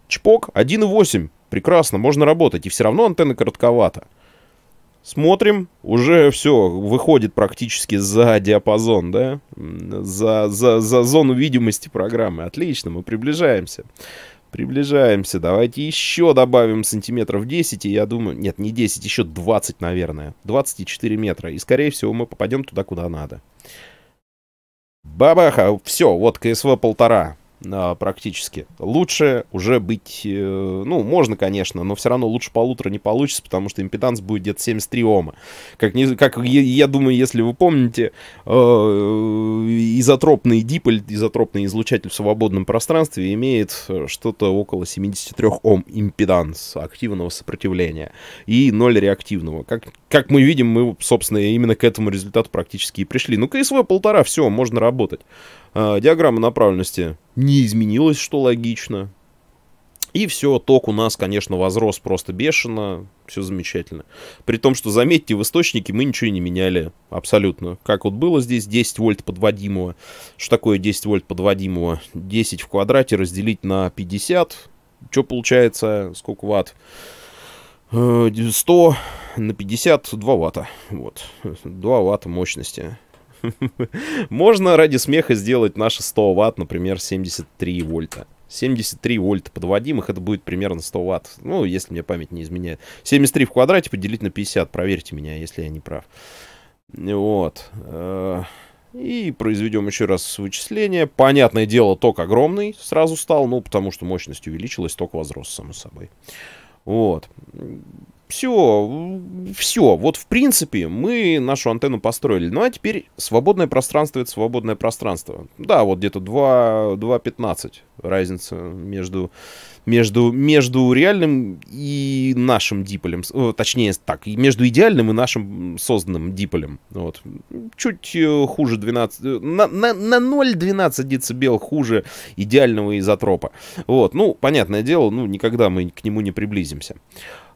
Чпок, 1,8, прекрасно, можно работать, и все равно антенна коротковата. Смотрим, уже все выходит практически за диапазон, да, за, за, за зону видимости программы. Отлично, мы приближаемся. Приближаемся. Давайте еще добавим сантиметров 10, и я думаю... Нет, не 10, еще 20, наверное. 24 метра. И, скорее всего, мы попадем туда, куда надо. Бабаха! Все, вот КСВ полтора. А, практически. Лучше уже быть, э, ну, можно, конечно, но все равно лучше полутора не получится, потому что импеданс будет где-то 73 ома. Как, не, как я, я думаю, если вы помните, э, изотропный диполь, изотропный излучатель в свободном пространстве имеет э, что-то около 73 ом импеданс активного сопротивления и 0 реактивного. Как, как мы видим, мы, собственно, именно к этому результату практически и пришли. Ну, КСВ полтора, все, можно работать. А, диаграмма направленности не изменилась, что логично. И все, ток у нас, конечно, возрос просто бешено, все замечательно. При том, что, заметьте, в источнике мы ничего не меняли абсолютно. Как вот было здесь 10 вольт подводимого. Что такое 10 вольт подводимого? 10 в квадрате разделить на 50. Что получается? Сколько ватт? 100 э, на 50 2 ватта. Вот. 2 ватта мощности. Можно ради смеха сделать наши 100 ватт, например, 73 вольта. 73 вольта подводимых, это будет примерно 100 ватт. Ну, если мне память не изменяет. 73 в квадрате поделить на 50, проверьте меня, если я не прав. Вот. Э, и произведем еще раз вычисление. Понятное дело, ток огромный сразу стал, ну, потому что мощность увеличилась, ток возрос, само собой. Вот все, все. Вот в принципе мы нашу антенну построили. Ну а теперь свободное пространство это свободное пространство. Да, вот где-то 2.15 разница между, между, между реальным и нашим диполем. Э, точнее, так, между идеальным и нашим созданным диполем. Вот. Чуть э, хуже 12... Э, на, на, на 0,12 децибел хуже идеального изотропа. Вот. Ну, понятное дело, ну, никогда мы к нему не приблизимся.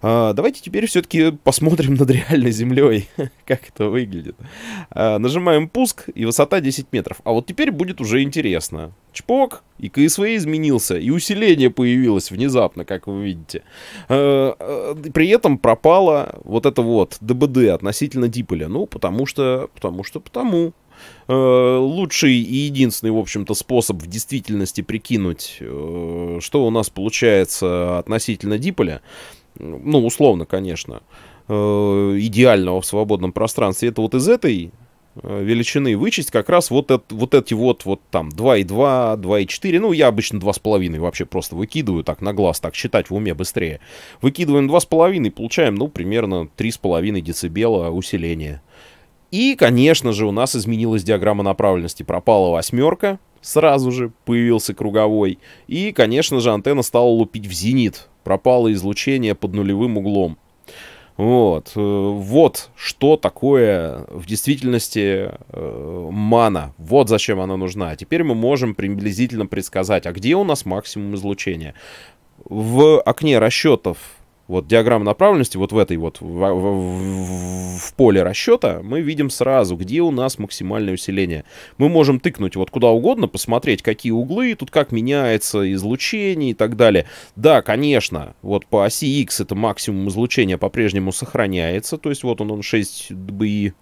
А, давайте теперь все-таки посмотрим над реальной землей, <laughs> как это выглядит. А, нажимаем пуск, и высота 10 метров. А вот теперь будет уже интересно. Чпок, и КСВ изменился, и усиление появилось внезапно, как вы видите. А, при этом пропало вот это вот ДБД относительно Диполя. Ну, потому что, потому что, потому лучший и единственный, в общем-то, способ в действительности прикинуть, э, что у нас получается относительно диполя, ну, условно, конечно, э, идеального в свободном пространстве, это вот из этой э, величины вычесть как раз вот, это, вот эти вот, вот там 2,2, 2,4, ну я обычно 2,5 вообще просто выкидываю так на глаз, так считать в уме быстрее. Выкидываем 2,5, получаем, ну, примерно 3,5 децибела усиления. И, конечно же, у нас изменилась диаграмма направленности. Пропала восьмерка, сразу же появился круговой. И, конечно же, антенна стала лупить в зенит. Пропало излучение под нулевым углом. Вот. Э, вот что такое в действительности э, мана. Вот зачем она нужна. Теперь мы можем приблизительно предсказать, а где у нас максимум излучения. В окне расчетов вот диаграмма направленности вот в этой вот, в, в, в поле расчета, мы видим сразу, где у нас максимальное усиление. Мы можем тыкнуть вот куда угодно, посмотреть, какие углы, тут как меняется излучение и так далее. Да, конечно, вот по оси X это максимум излучения по-прежнему сохраняется, то есть вот он, он 6 dBi,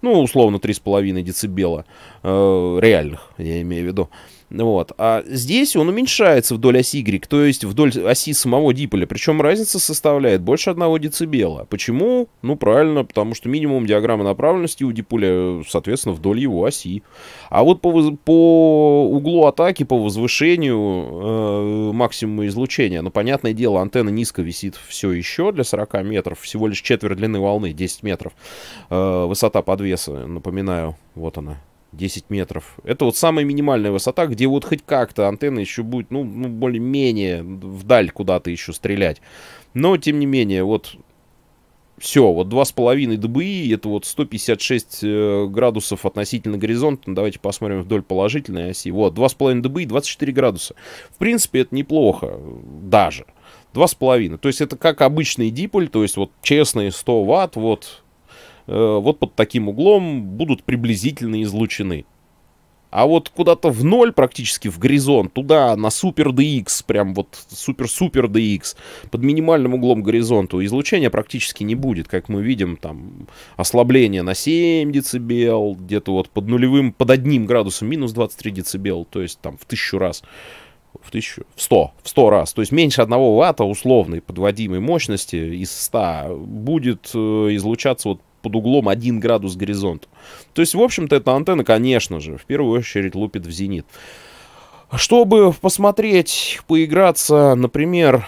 ну, условно 3,5 децибела э, реальных, я имею в виду. Э, вот. А здесь он уменьшается вдоль оси Y, то есть вдоль оси самого диполя. Причем разница составляет больше 1 дБ. Почему? Ну, правильно, потому что минимум диаграммы направленности у диполя, соответственно, вдоль его оси. А вот по, по углу атаки, по возвышению э, максимума излучения, ну, понятное дело, антенна низко висит все еще для 40 метров, всего лишь четверть длины волны, 10 метров. Э, высота подвеса, напоминаю, вот она, 10 метров. Это вот самая минимальная высота, где вот хоть как-то антенна еще будет, ну, ну более-менее вдаль куда-то еще стрелять. Но, тем не менее, вот все, вот 2,5 дБи, это вот 156 э, градусов относительно горизонта. Ну, давайте посмотрим вдоль положительной оси. Вот, 2,5 dBi, 24 градуса. В принципе, это неплохо даже. 2,5. То есть это как обычный диполь, то есть вот честные 100 ватт, вот Э, вот под таким углом будут приблизительно излучены. А вот куда-то в ноль, практически в горизонт, туда, на супер DX, прям вот супер-супер DX, под минимальным углом горизонта излучения практически не будет. Как мы видим, там ослабление на 7 дБ, где-то вот под нулевым, под одним градусом минус 23 дБ, то есть там в тысячу раз в тысячу, в 100, в 100 раз. То есть меньше одного ватта условной подводимой мощности из 100 будет э, излучаться вот под углом 1 градус горизонта. То есть, в общем-то, эта антенна, конечно же, в первую очередь лупит в зенит. Чтобы посмотреть, поиграться, например,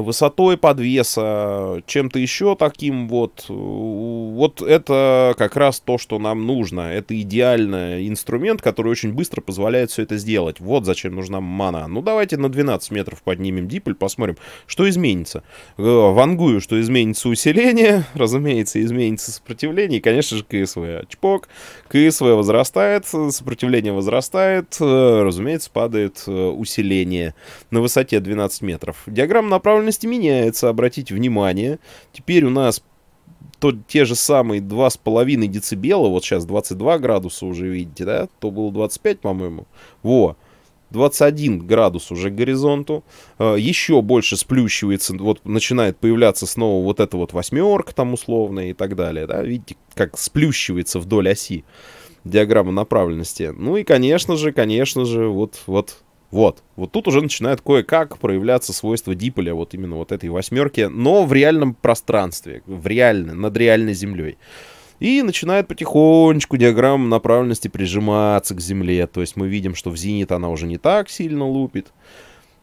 высотой подвеса, чем-то еще таким вот. Вот это как раз то, что нам нужно. Это идеальный инструмент, который очень быстро позволяет все это сделать. Вот зачем нужна мана. Ну, давайте на 12 метров поднимем дипль, посмотрим, что изменится. Э, вангую, что изменится усиление, <laughs> разумеется, изменится сопротивление, и, конечно же, КСВ. Чпок. КСВ возрастает, сопротивление возрастает, э, разумеется, падает э, усиление на высоте 12 метров. Диаграмма направлена направленности меняется, обратите внимание. Теперь у нас то, те же самые 2,5 децибела, вот сейчас 22 градуса уже видите, да, то было 25, по-моему, во, 21 градус уже к горизонту, э, еще больше сплющивается, вот начинает появляться снова вот эта вот восьмерка там условная и так далее, да, видите, как сплющивается вдоль оси диаграмма направленности. Ну и, конечно же, конечно же, вот, вот вот. Вот тут уже начинает кое-как проявляться свойство диполя, вот именно вот этой восьмерки, но в реальном пространстве, в реальной над реальной землей. И начинает потихонечку диаграмма направленности прижиматься к земле. То есть мы видим, что в зенит она уже не так сильно лупит.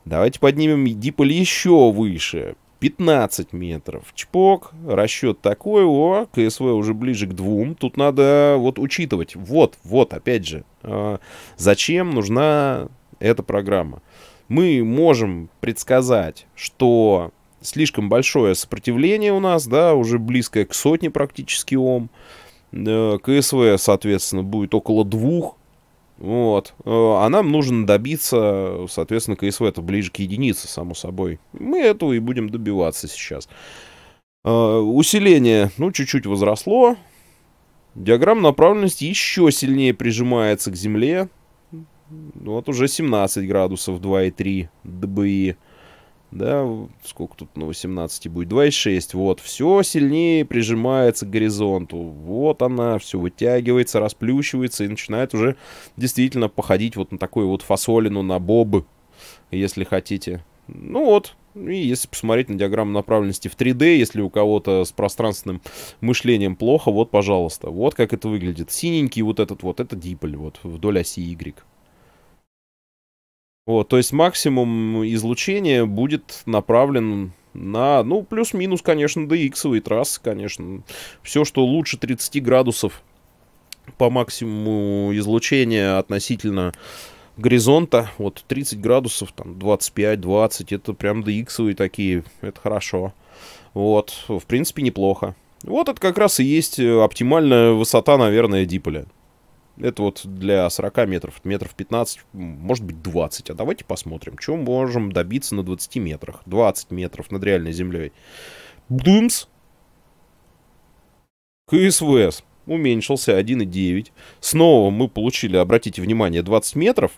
Давайте поднимем диполь еще выше. 15 метров. Чпок. Расчет такой. О, КСВ уже ближе к двум. Тут надо вот учитывать. Вот, вот, опять же. Э, зачем нужна эта программа. Мы можем предсказать, что слишком большое сопротивление у нас, да, уже близкое к сотне практически ом. Э, КСВ, соответственно, будет около двух. Вот. Э, а нам нужно добиться, соответственно, КСВ это ближе к единице, само собой. Мы этого и будем добиваться сейчас. Э, усиление, ну, чуть-чуть возросло. Диаграмма направленности еще сильнее прижимается к земле. Ну, вот уже 17 градусов 2,3 dBi. Да, сколько тут на 18 будет? 2,6. Вот, все сильнее прижимается к горизонту. Вот она, все вытягивается, расплющивается и начинает уже действительно походить вот на такую вот фасолину, на бобы, если хотите. Ну вот, и если посмотреть на диаграмму направленности в 3D, если у кого-то с пространственным мышлением плохо, вот, пожалуйста. Вот как это выглядит. Синенький вот этот вот, это диполь вот вдоль оси Y. Вот, то есть максимум излучения будет направлен на, ну, плюс-минус, конечно, DX-овые трассы, конечно. Все, что лучше 30 градусов по максимуму излучения относительно горизонта, вот 30 градусов, там 25-20, это прям DX-овые такие, это хорошо. Вот, в принципе, неплохо. Вот это как раз и есть оптимальная высота, наверное, диполя. Это вот для 40 метров, метров 15, может быть 20. А давайте посмотрим, что можем добиться на 20 метрах. 20 метров над реальной землей. Думс. КСВС уменьшился 1,9. Снова мы получили, обратите внимание, 20 метров.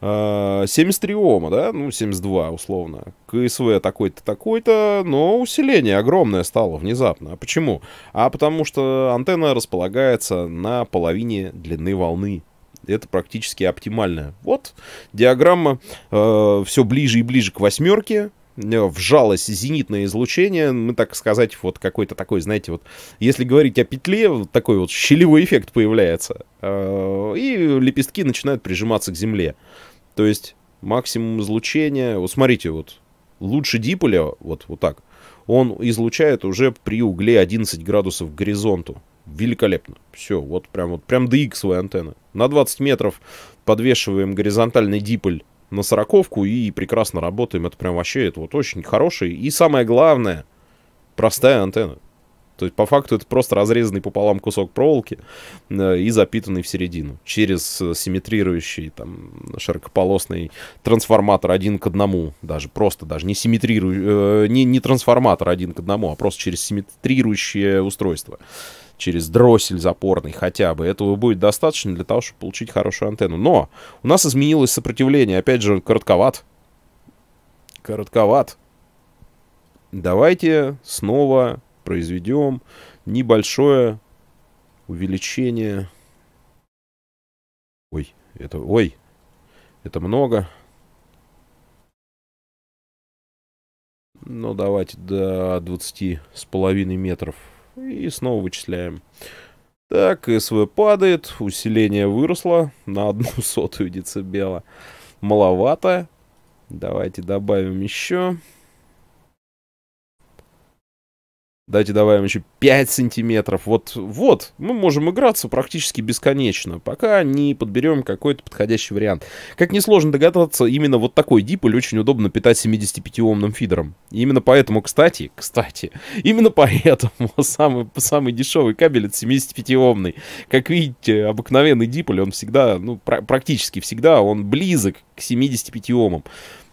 73 а, Ома, да, ну 72 условно, КСВ такой-то, такой-то, но усиление огромное стало внезапно. А почему? А потому что антенна располагается на половине длины волны. Это практически оптимально. Вот диаграмма э, все ближе и ближе к восьмерке, Э, вжалось зенитное излучение, мы, так сказать, вот какой-то такой, знаете, вот, если говорить о петле, вот такой вот щелевой эффект появляется, э, и лепестки начинают прижиматься к земле. То есть максимум излучения, вот смотрите, вот, лучше диполя, вот, вот так, он излучает уже при угле 11 градусов к горизонту. Великолепно. Все, вот прям, вот прям до X DX антенна. На 20 метров подвешиваем горизонтальный диполь на сороковку и прекрасно работаем. Это прям вообще, это вот очень хороший. И самое главное, простая антенна. То есть, по факту, это просто разрезанный пополам кусок проволоки э, и запитанный в середину через э, симметрирующий там широкополосный трансформатор один к одному. Даже просто, даже не симметрирующий, э, не, не трансформатор один к одному, а просто через симметрирующее устройство через дроссель запорный хотя бы. Этого будет достаточно для того, чтобы получить хорошую антенну. Но у нас изменилось сопротивление. Опять же, он коротковат. Коротковат. Давайте снова произведем небольшое увеличение. Ой, это... Ой, это много. Ну, давайте до 20 с половиной метров и снова вычисляем. Так, СВ падает, усиление выросло на одну сотую децибела. Маловато. Давайте добавим еще. Дайте добавим еще 5 сантиметров. Вот, вот, мы можем играться практически бесконечно, пока не подберем какой-то подходящий вариант. Как несложно догадаться, именно вот такой диполь очень удобно питать 75-омным фидером. И именно поэтому, кстати, <laughs> кстати, именно поэтому <laughs> самый, самый дешевый кабель это 75-омный. Как видите, обыкновенный диполь, он всегда, ну, практически всегда, он близок к 75 омам.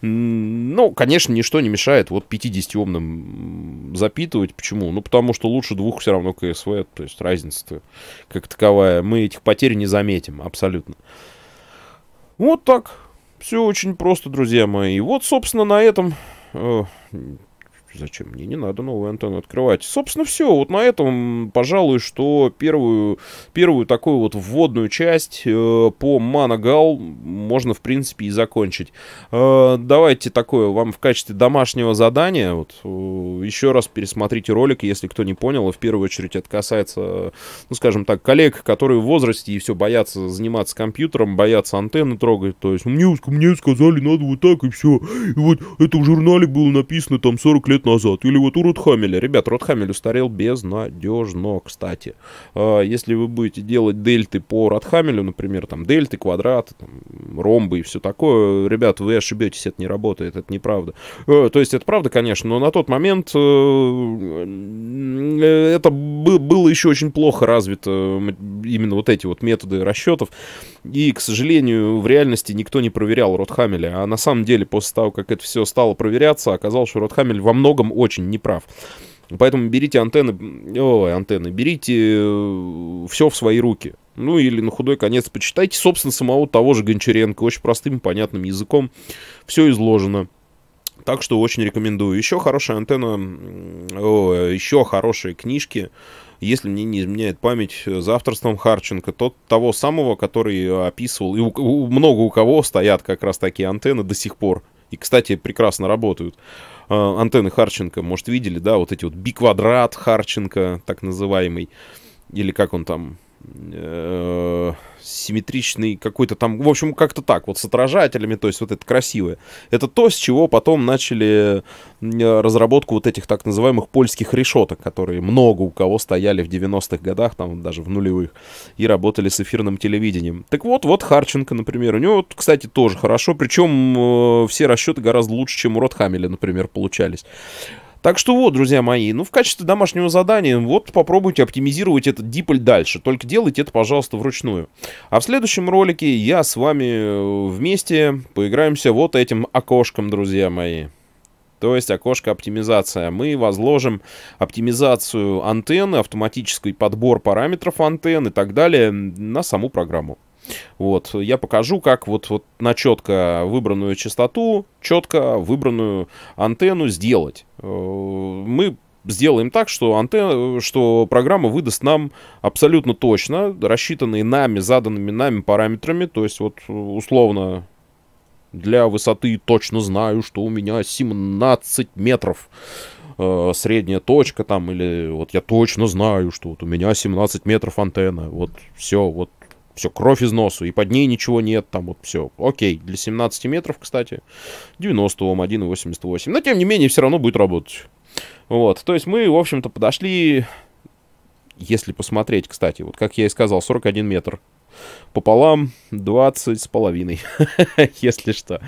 Ну, конечно, ничто не мешает вот 50-омным запитывать. Почему? Ну, потому что лучше двух все равно КСВ, то есть разница-то как таковая. Мы этих потерь не заметим абсолютно. Вот так. Все очень просто, друзья мои. И вот, собственно, на этом э, Зачем? Мне не надо новую антенну открывать. Собственно, все. Вот на этом, пожалуй, что первую, первую такую вот вводную часть э, по Манагал можно, в принципе, и закончить. Э, давайте такое вам в качестве домашнего задания. Вот, э, еще раз пересмотрите ролик, если кто не понял. И в первую очередь это касается, ну, скажем так, коллег, которые в возрасте и все боятся заниматься компьютером, боятся антенны трогать. То есть мне, мне сказали, надо вот так и все. И вот это в журнале было написано там 40 лет лет назад. Или вот у Ротхамеля. Ребят, Ротхамель устарел безнадежно, кстати. А, если вы будете делать дельты по Ротхамелю, например, там дельты, квадраты, там, ромбы и все такое, ребят, вы ошибетесь, это не работает, это неправда. Э, то есть это правда, конечно, но на тот момент э, э, это было еще очень плохо развито именно вот эти вот методы расчетов. И, к сожалению, в реальности никто не проверял Ротхамеля. А на самом деле, после того, как это все стало проверяться, оказалось, что Ротхамель во многом многом очень неправ. Поэтому берите антенны, ой, антенны, берите э, все в свои руки. Ну или на худой конец почитайте, собственно, самого того же Гончаренко, очень простым, понятным языком. Все изложено. Так что очень рекомендую. Еще хорошая антенна, о, еще хорошие книжки, если мне не изменяет память, э, за авторством Харченко, тот того самого, который описывал, и у, у, много у кого стоят как раз такие антенны до сих пор. И, кстати, прекрасно работают. Э, антенны Харченко, может, видели, да, вот эти вот биквадрат Харченко, так называемый, или как он там, Э, симметричный какой-то там, в общем, как-то так, вот с отражателями, то есть вот это красивое. Это то, с чего потом начали разработку вот этих так называемых польских решеток, которые много у кого стояли в 90-х годах, там даже в нулевых, и работали с эфирным телевидением. Так вот, вот Харченко, например, у него, кстати, тоже хорошо, причем э, все расчеты гораздо лучше, чем у Ротхамеля, например, получались. Так что вот, друзья мои, ну в качестве домашнего задания вот попробуйте оптимизировать этот диполь дальше, только делайте это, пожалуйста, вручную. А в следующем ролике я с вами э, вместе поиграемся вот этим окошком, друзья мои то есть окошко оптимизация. Мы возложим оптимизацию антенны, автоматический подбор параметров антенн и так далее на саму программу. Вот, я покажу, как вот, вот на четко выбранную частоту, четко выбранную антенну сделать. Э, мы сделаем так, что, антенна, что программа выдаст нам абсолютно точно, рассчитанные нами, заданными нами параметрами, то есть вот условно для высоты точно знаю, что у меня 17 метров э, средняя точка там, или вот я точно знаю, что вот у меня 17 метров антенна, вот все, вот все, кровь из носу, и под ней ничего нет, там вот все. Окей, для 17 метров, кстати, 90 Ом, 1,88. Но, тем не менее, все равно будет работать. Вот, то есть мы, в общем-то, подошли, если посмотреть, кстати, вот как я и сказал, 41 метр пополам 20 с половиной, <laughs> если что.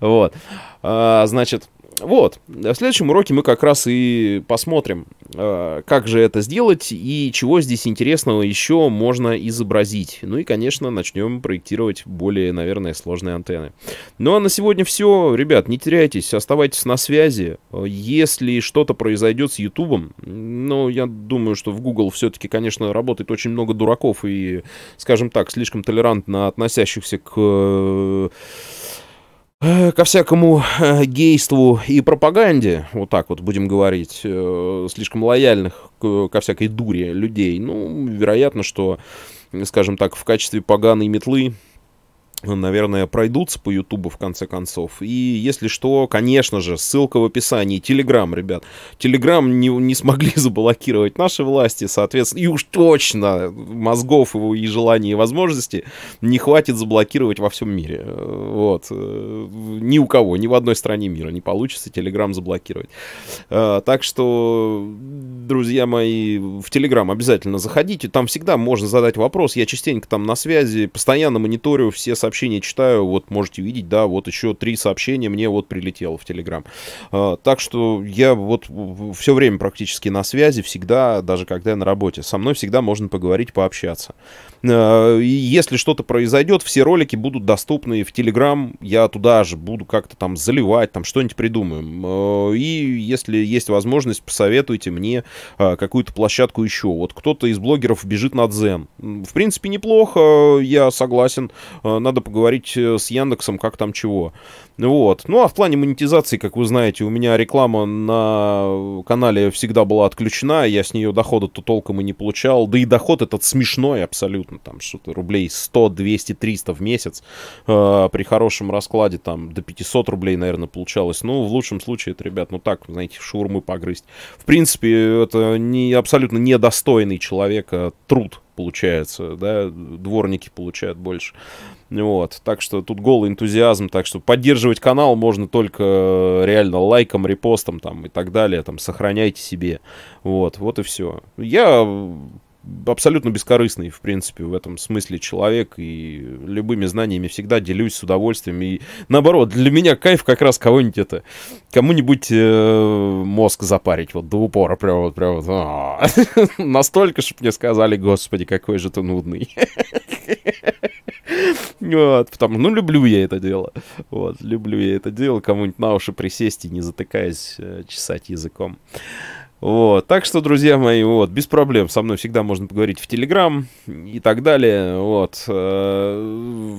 Вот, а, значит, вот, в следующем уроке мы как раз и посмотрим, э, как же это сделать и чего здесь интересного еще можно изобразить. Ну и, конечно, начнем проектировать более, наверное, сложные антенны. Ну а на сегодня все. Ребят, не теряйтесь, оставайтесь на связи. Если что-то произойдет с YouTube, ну, я думаю, что в Google все-таки, конечно, работает очень много дураков и, скажем так, слишком толерантно относящихся к э, Э, ко всякому э, гейству и пропаганде, вот так вот будем говорить, э, слишком лояльных ко всякой дуре людей, ну, вероятно, что, скажем так, в качестве поганой метлы наверное, пройдутся по Ютубу в конце концов. И если что, конечно же, ссылка в описании. Телеграм, ребят. Телеграм не, не смогли <laughs> заблокировать наши власти, соответственно, и уж точно мозгов его и желаний и возможностей не хватит заблокировать во всем мире. Вот. Ни у кого, ни в одной стране мира не получится Телеграм заблокировать. А, так что, друзья мои, в Телеграм обязательно заходите. Там всегда можно задать вопрос. Я частенько там на связи, постоянно мониторю все сообщения сообщения читаю, вот можете видеть, да, вот еще три сообщения мне вот прилетело в Телеграм. А, так что я вот все время практически на связи, всегда, даже когда я на работе. Со мной всегда можно поговорить, пообщаться. А, и если что-то произойдет, все ролики будут доступны в Телеграм. Я туда же буду как-то там заливать, там что-нибудь придумаем. А, и если есть возможность, посоветуйте мне какую-то площадку еще. Вот кто-то из блогеров бежит на Дзен. В принципе, неплохо, я согласен. Надо надо поговорить э, с Яндексом, как там чего. Вот. Ну, а в плане монетизации, как вы знаете, у меня реклама на канале всегда была отключена, я с нее дохода-то толком и не получал, да и доход этот смешной абсолютно, там что-то рублей 100, 200, 300 в месяц, э, при хорошем раскладе там до 500 рублей, наверное, получалось, ну, в лучшем случае это, ребят, ну так, знаете, шурмы погрызть. В принципе, это не, абсолютно недостойный человека э, труд получается, да, дворники получают больше. Вот, так что тут голый энтузиазм, так что поддерживать канал можно только э, реально лайком, репостом там и так далее, там сохраняйте себе, вот, вот и все. Я э, абсолютно бескорыстный, в принципе, в этом смысле человек, и любыми знаниями всегда делюсь с удовольствием, и наоборот, для меня кайф как раз кого-нибудь это, кому-нибудь э, мозг запарить, вот до упора, прям вот, прям вот, а. <laughs> настолько, чтобы мне сказали, господи, какой же ты нудный. <laughs> <laughs> Вот, потому, ну, люблю я это дело. Вот, люблю я это дело, кому-нибудь на уши присесть и не затыкаясь э, чесать языком. Вот, так что, друзья мои, вот, без проблем, со мной всегда можно поговорить в Телеграм и так далее, вот. Э,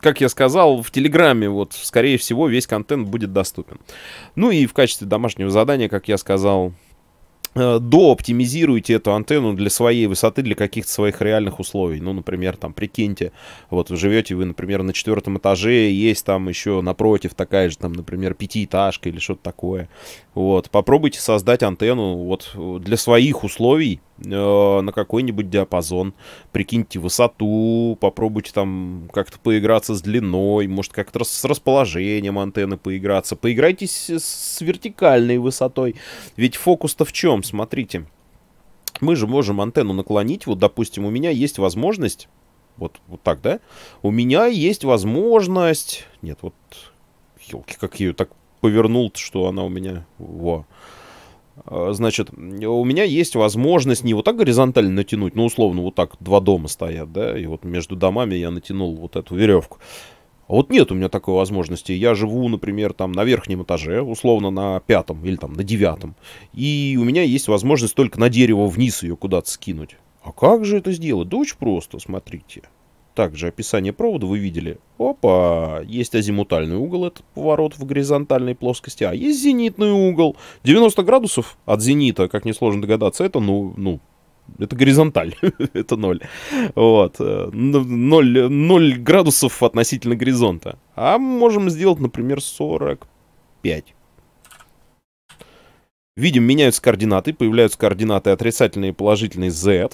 как я сказал, в Телеграме, вот, скорее всего, весь контент будет доступен. Ну и в качестве домашнего задания, как я сказал, Э, дооптимизируйте эту антенну для своей высоты, для каких-то своих реальных условий. Ну, например, там, прикиньте, вот вы живете вы, например, на четвертом этаже, есть там еще напротив такая же, там, например, пятиэтажка или что-то такое. Вот, попробуйте создать антенну вот для своих условий, Э, на какой-нибудь диапазон, прикиньте высоту, попробуйте там как-то поиграться с длиной, может как-то рас с расположением антенны поиграться, поиграйтесь с вертикальной высотой, ведь фокус-то в чем, смотрите, мы же можем антенну наклонить, вот допустим у меня есть возможность, вот, вот так, да, у меня есть возможность, нет, вот, елки, как я ее так повернул, что она у меня, во, Э, значит, у меня есть возможность не вот так горизонтально натянуть, ну, условно, вот так два дома стоят, да, и вот между домами я натянул вот эту веревку. А вот нет у меня такой возможности. Я живу, например, там на верхнем этаже, условно на пятом или там на девятом, и у меня есть возможность только на дерево вниз ее куда-то скинуть. А как же это сделать? Да очень просто, смотрите. Также описание провода вы видели. Опа, есть азимутальный угол, это поворот в горизонтальной плоскости, а есть зенитный угол. 90 градусов от зенита, как несложно догадаться, это ну, ну это горизонталь, <laughs> это ноль. Вот. Э, ноль, ноль градусов относительно горизонта. А можем сделать, например, 45. Видим, меняются координаты, появляются координаты отрицательные и положительные z.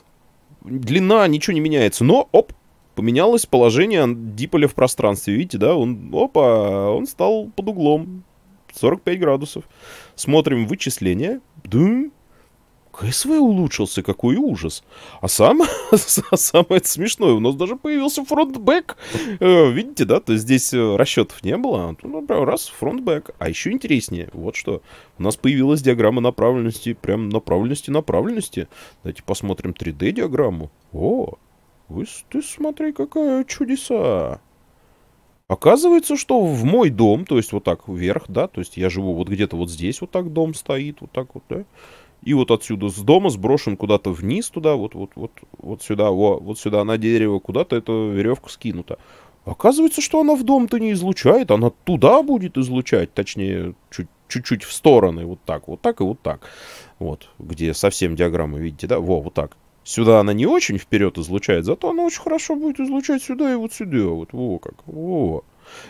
Длина ничего не меняется, но, оп, поменялось положение диполя в пространстве. Видите, да, он, опа, он стал под углом. 45 градусов. Смотрим вычисления. Дум. КСВ улучшился, какой ужас. А сам, <laughs> а самое смешное, у нас даже появился фронтбэк. Э, видите, да, то есть здесь э, расчетов не было. А раз, фронтбэк. А еще интереснее, вот что. У нас появилась диаграмма направленности, прям направленности направленности. Давайте посмотрим 3D-диаграмму. О, вы, ты смотри, какая чудеса. Оказывается, что в мой дом, то есть вот так вверх, да, то есть я живу вот где-то вот здесь, вот так дом стоит, вот так вот, да. И вот отсюда с дома сброшен куда-то вниз туда, вот, вот, вот, вот сюда, во, вот сюда на дерево, куда-то эта веревка скинута. Оказывается, что она в дом-то не излучает, она туда будет излучать, точнее, чуть-чуть в стороны, вот так, вот так и вот так. Вот, где совсем диаграмма, видите, да? Во, вот так сюда она не очень вперед излучает, зато она очень хорошо будет излучать сюда и вот сюда. Вот, во как, во.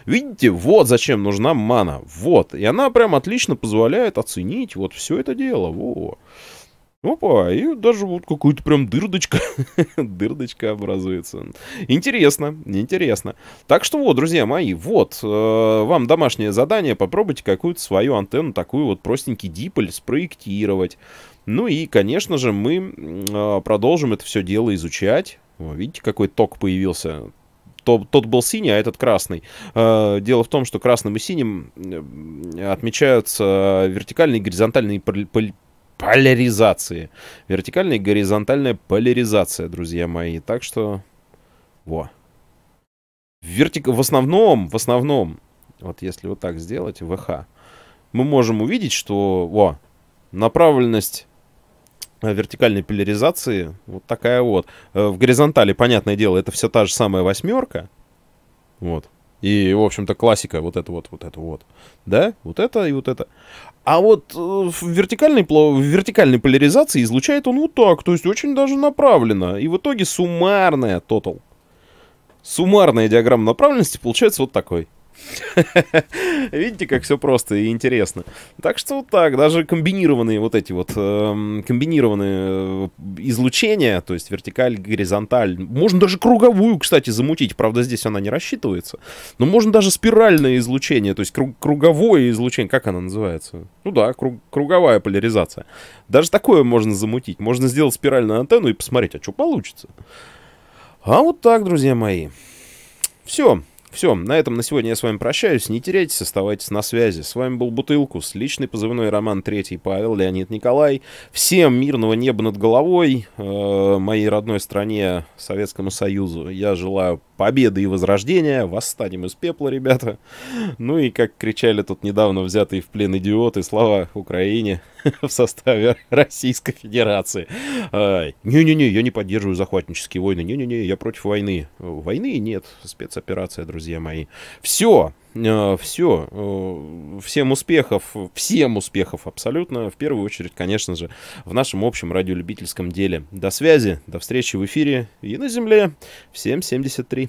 Видите, вот зачем нужна мана, вот. И она прям отлично позволяет оценить вот все это дело, во. Опа, и даже вот какую-то прям дырдочка, <laughs> дырдочка образуется. Интересно, интересно. Так что вот, друзья мои, вот, э, вам домашнее задание, попробуйте какую-то свою антенну, такую вот простенький диполь спроектировать. Ну и, конечно же, мы а, продолжим это все дело изучать. Видите, какой ток появился? Тот, тот был синий, а этот красный. А, дело в том, что красным и синим отмечаются вертикальные и горизонтальные поляризации. Вертикальная и горизонтальная поляризация, друзья мои. Так что, во. Вертик... В основном, в основном, вот если вот так сделать, ВХ, мы можем увидеть, что, во, направленность Э, вертикальной поляризации. Вот такая вот. Э, в горизонтали, понятное дело, это все та же самая восьмерка. Вот. И, в общем-то, классика. Вот это вот, вот это вот. Да? Вот это и вот это. А вот э, в вертикальной, в вертикальной поляризации излучает он вот так. То есть очень даже направленно. И в итоге суммарная тотал. Суммарная диаграмма направленности получается вот такой. <laughs> Видите, как все просто и интересно. Так что вот так, даже комбинированные вот эти вот, эм, э, комбинированные излучения, то есть вертикаль, горизонталь. Можно даже круговую, кстати, замутить. Правда, здесь она не рассчитывается. Но можно даже спиральное излучение, то есть круг, круговое излучение. Как оно называется? Ну да, круг, круговая поляризация. Даже такое можно замутить. Можно сделать спиральную антенну и посмотреть, а что получится. А вот так, друзья мои. Все. Все, на этом на сегодня я с вами прощаюсь. Не теряйтесь, оставайтесь на связи. С вами был Бутылкус, личный позывной Роман Третий Павел, Леонид Николай. Всем мирного неба над головой, э, моей родной стране, Советскому Союзу. Я желаю победы и возрождения, восстанем из пепла, ребята. Ну и, как кричали тут недавно взятые в плен идиоты, слова Украине <laughs> в составе Российской Федерации. Не-не-не, я не поддерживаю захватнические войны, не-не-не, я против войны. Войны нет, спецоперация, друзья мои. Все, а, все. Э, всем успехов, всем успехов абсолютно. В первую очередь, конечно же, в нашем общем радиолюбительском деле. До связи, до встречи в эфире и на земле. Всем 73.